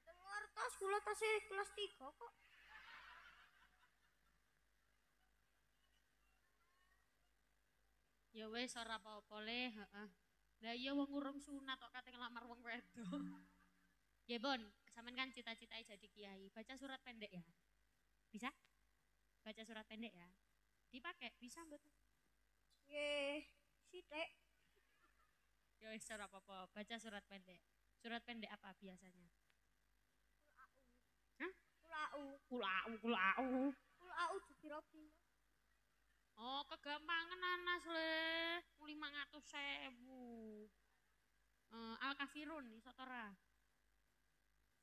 Mboten ngertos kula tas e kelas 3 kok. Ya wis ora apa-apa le, heeh. Lah iya wong urung sunat kok kate ngelamar wong wedok. Ya bon, Saman kan cita citanya jadi kiai. Baca surat pendek ya. Bisa? Baca surat pendek ya. Dipakai, bisa betul. Ye, sidik. Yo ya secara apa-apa, baca surat pendek. Surat pendek apa biasanya? Hah? Kulau. Kulau, kulau. Kulau dipiro-piro. Oh, kegampangan anas le. lima Eh, uh, Al Kafirun iso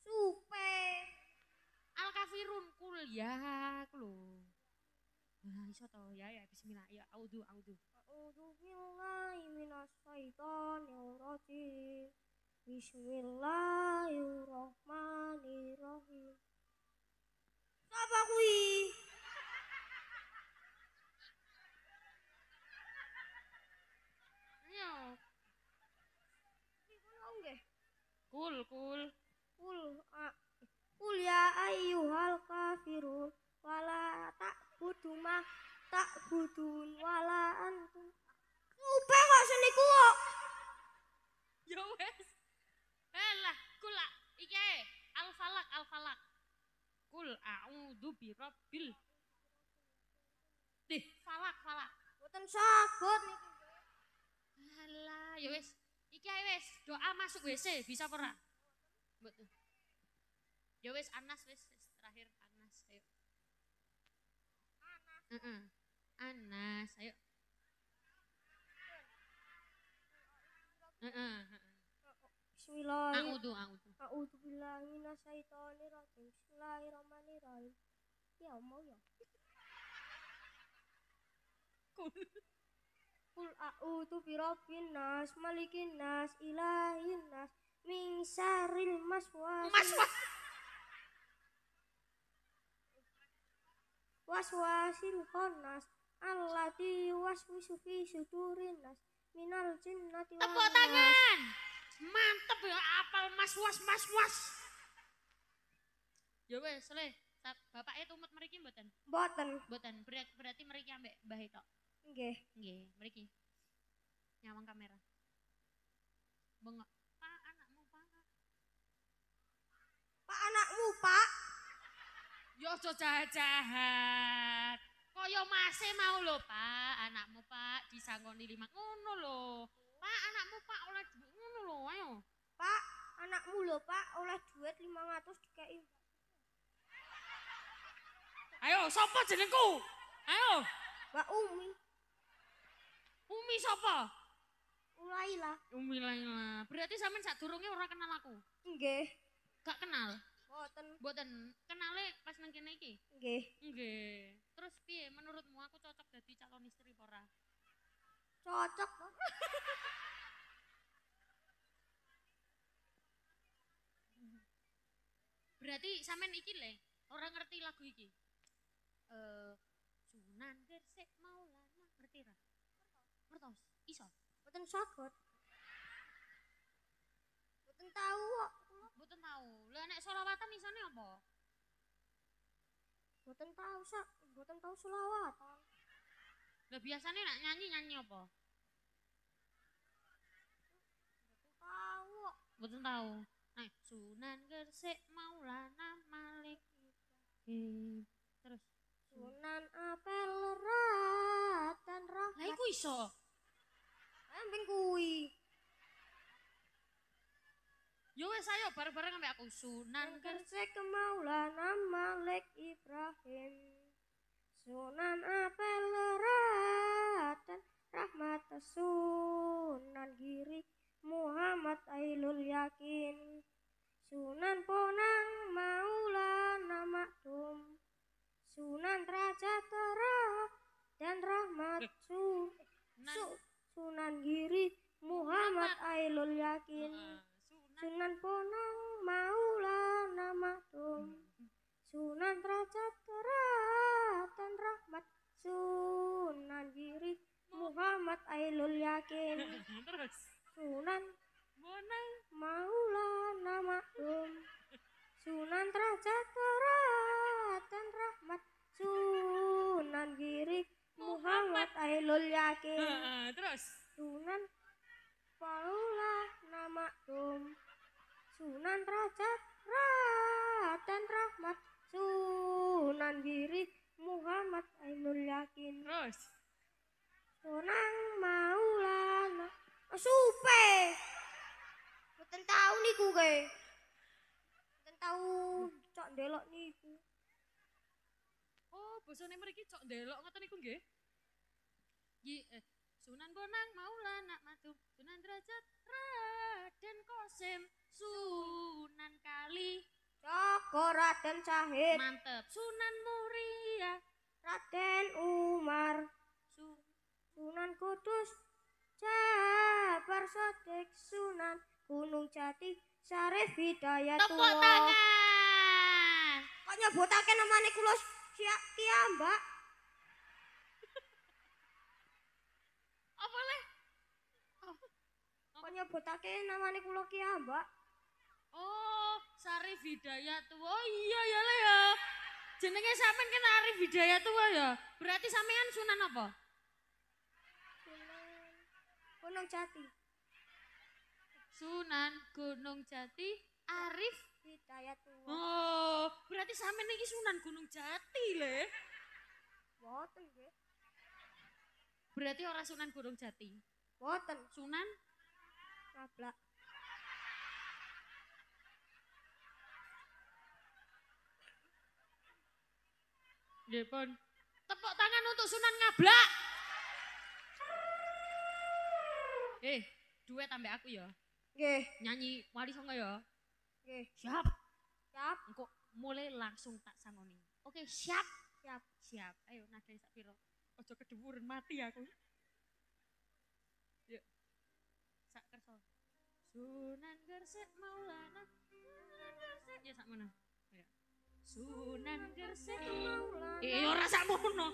Supe. Al kafirun kul ya lho. Nah, iso to ya ya bismillah ya audu audu. A'udzu billahi syaitonir rajim. Bismillahirrahmanirrahim. Sapa kui Ayo. Iya. Kul kul. Kul Kul ya ayyuhal kafirun wala ta'budu ma ta'budun wala antum. Upe kok seniku kok. Ya wes. Elah, eh kula iki al falak al falak. Kul a'udzu bi rabbil Dih, falak falak. Boten sagot niku. Alah, ya wes. Iki wes, doa masuk WC bisa pernah. Betul. Ya wis Anas wis, terakhir Anas ayo. Anas. Anas ayo. Heeh. Bismillahirrahmanirrahim. A'udzu a'udzu. Ya mau ya. Kul Kul a'udzu birabbin nas, malikin nas, ilahin nas, min syarril maswas. Maswas. waswasil khannas allati waswisu fi sudurin nas minal jinnati wan Tepuk tangan. Mantep ya apal mas was mas was. Ya wes, le. itu umat mriki mboten? Mboten. Mboten. Berarti, berarti mriki ambek Mbah itu. Nggih. Nggih, mriki. Nyawang kamera. Bengok. Pak anakmu, Pak. Pak anakmu, Pak. Yo aja jahat-jahat. Kaya masih mau lho, Pak, anakmu, Pak, disangoni lima ngono lho. Pak, anakmu, Pak, oleh duit ngono lho, ayo. Pak, anakmu lho, Pak, oleh duit 500 DKI. Ayo, sapa jenengku? Ayo. Mbak Umi. Umi sapa? Ulaila. Umi Laila. Berarti sampean sadurunge ora kenal aku? Nggih. Gak kenal. Boten. Boten. Kenale pas nang kene iki? Nggih. Nggih. Terus piye menurutmu aku cocok jadi calon istri apa ora? Cocok, Berarti sampean iki le, ora ngerti lagu iki. Eh uh, Sunan Gresik Maulana, ngerti ra? Ngertos. Iso. Boten sagot. Boten tahu kok mboten tahu. Lah nek selawatan isane apa? Mboten tahu sak, mboten tahu selawatan. Lah biasane nek nyanyi nyanyi apa? Mboten tahu. Mboten tahu. Nah, Sunan Gersik, Maulana Malik. Hmm. Terus Sunan Apel Ratan Rahmat. Lah iku iso. Ambing eh, kuwi. Yo wes ayo bareng-bareng sampai aku Sunan Gresik kan? Maulana Malik Ibrahim Sunan Apel Raden Rahmat Sunan Giri Muhammad Ailul Yakin Sunan Ponang Maulana Makdum Sunan Raja Terah dan Rahmat eh, Su, Su Sunan Giri Muhammad Ailul Yakin Sunan Bonang Maulana Matum Sunan Derajat Keratan Rahmat Sunan Giri Muhammad Ailul Yakin Sunan Bonang Maulana Matum Sunan Derajat Keratan Rahmat Sunan Giri Muhammad Ailul Yakin Sunan Paula nama Tum Sunan Raja Raden Rahmat Sunan Giri Muhammad Ainul Yakin Terus Sunan Maulana oh, Supe tahu niku kae Bukan tahu cok delok niku Oh basane mereka cok delok ngoten niku nggih Nggih eh, Sunan Bonang Maulana Matu Sunan Derajat Raden dan Kosim Sunan Kali Joko Raden Cahit Mantep Sunan Muria Raden Umar Sunan Kudus Jabar Sodik Sunan Gunung Jati Syarif Hidayatullah Tepuk tangan Kok nyebutake namanya kulos Siap kiam mbak nyebutake namane kula ki ah, Mbak. Oh, Sari Hidayat. Oh iya ya le ya. Jenenge sampean kan Arif Hidayat ya. Berarti sampean sunan apa? Gunung Jati. Sunan Gunung Jati Arif Hidayat. Oh, berarti sampean iki Sunan Gunung Jati le. Boten nggih. Berarti orang Sunan Gunung Jati. Boten. Sunan Tablak. Nggih, Tepuk tangan untuk Sunan Ngablak. Eh, duet ambek aku ya. Nggih. Nyanyi wali songo ya. Nggih. Siap. Siap. Engko mulai langsung tak sangoni. Oke, siap. Siap. Siap. Ayo nadane sak piro. Ojo keduwuren mati aku. Sunan Gersik Maulana Sunan Gersik Ya sak mana? Sunan Gersik Maulana eh, ora sak mono.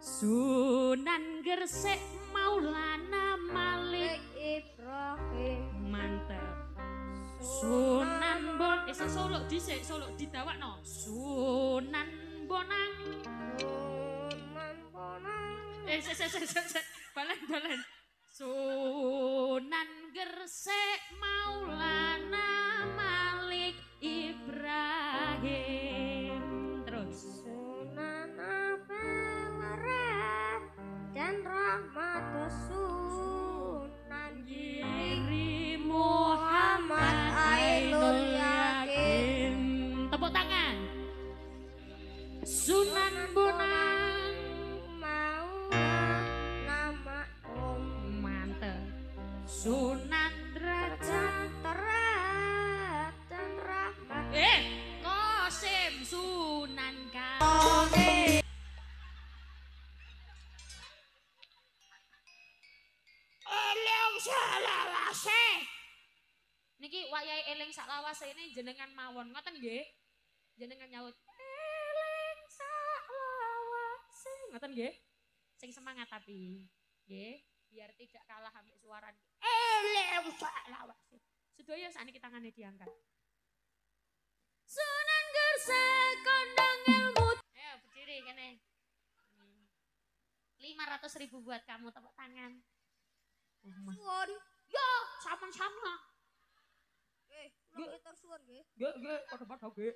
Sunan Gersik Maulana Malik Ibrahim Mantap Sunan Bon Eh sak solo dhisik solo didawak no Sunan Bonang Sunan Bonang Eh sik sik sik sik balen balen Sunan Gersik Maulana Malik Ibrahim terus Sunan Abel Merah dan Rahmat Sunan Giri Muhammad Ainul Yakin tepuk tangan Sunan Bonang Sunan Derajat Teraten Rahmat Eh, Kosim Sunan Kali Eling Salawase Niki wayai Eling Salawase ini jenengan mawon, ngerti nggih? Jenengan nyawut Eling Salawase, ngerti nggih? Sing semangat tapi, nggih? biar tidak kalah ambil suara elem lawas sedaya kita tangane diangkat Sunan Gersa kondang ilmu ayo berdiri kene 500 ribu buat kamu tepuk tangan suwon ya sama-sama eh kula ketor suwon nggih nggih padha-padha nggih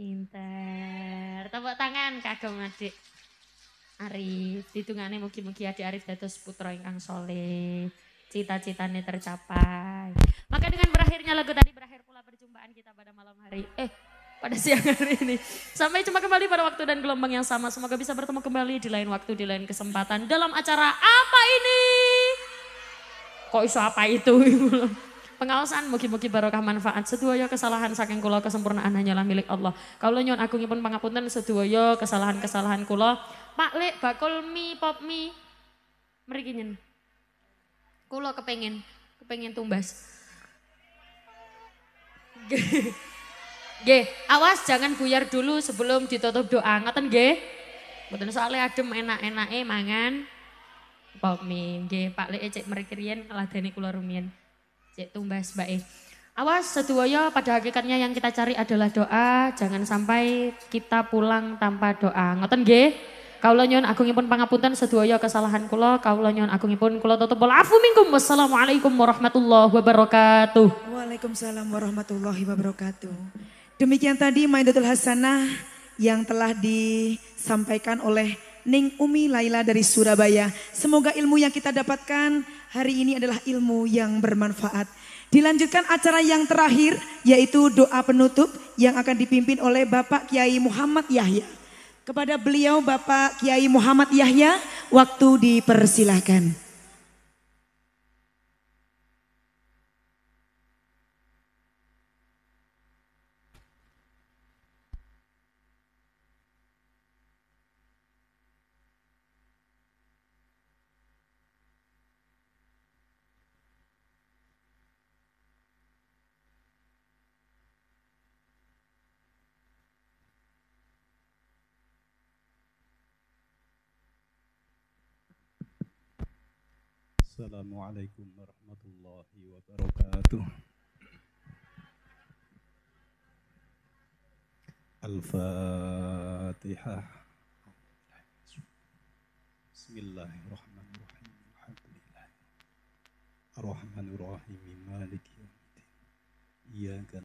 Pinter. Tepuk tangan kagum adik. Arif, Hitungannya mugi-mugi adik Arif dados putra ingkang soleh. cita citanya tercapai. Maka dengan berakhirnya lagu tadi berakhir pula perjumpaan kita pada malam hari. Eh, pada siang hari ini. Sampai jumpa kembali pada waktu dan gelombang yang sama. Semoga bisa bertemu kembali di lain waktu, di lain kesempatan. Dalam acara apa ini? Kok iso apa itu? pengawasan mugi-mugi barokah manfaat. Sedoyo kesalahan saking kula kesempurnaan hanyalah milik Allah. kalau Kawula nyuwun pun pangapunten sedoyo kesalahan-kesalahan kula. Pak Lek bakul mie pop mie. Mriki nyen. Kula kepengin kepengin tumbas. Nggih, awas jangan buyar dulu sebelum ditutup doa. Ngoten nggih? Mboten soalnya adem enak-enake mangan pop mie. Nggih, Pak Lek cek mriki riyen ngeladeni kula rumiyin. Cek tumbas E. Awas sedoyo pada hakikatnya yang kita cari adalah doa, jangan sampai kita pulang tanpa doa. Ngoten nggih? Kaula aku ngipun pangapunten sedaya kesalahan kula, kaula aku ngipun kula tutup bola afu minkum. Wassalamualaikum warahmatullahi wabarakatuh. Waalaikumsalam warahmatullahi wabarakatuh. Demikian tadi Maidatul Hasanah yang telah disampaikan oleh Ning Umi Laila dari Surabaya. Semoga ilmu yang kita dapatkan hari ini adalah ilmu yang bermanfaat. Dilanjutkan acara yang terakhir yaitu doa penutup yang akan dipimpin oleh Bapak Kiai Muhammad Yahya. Kepada beliau Bapak Kiai Muhammad Yahya waktu dipersilahkan. Assalamualaikum warahmatullahi wabarakatuh. Al-Fatihah. Bismillahirrahmanirrahim. Alhamdulillah. Ar-Rahmanirrahim. Maliki yaumiddin.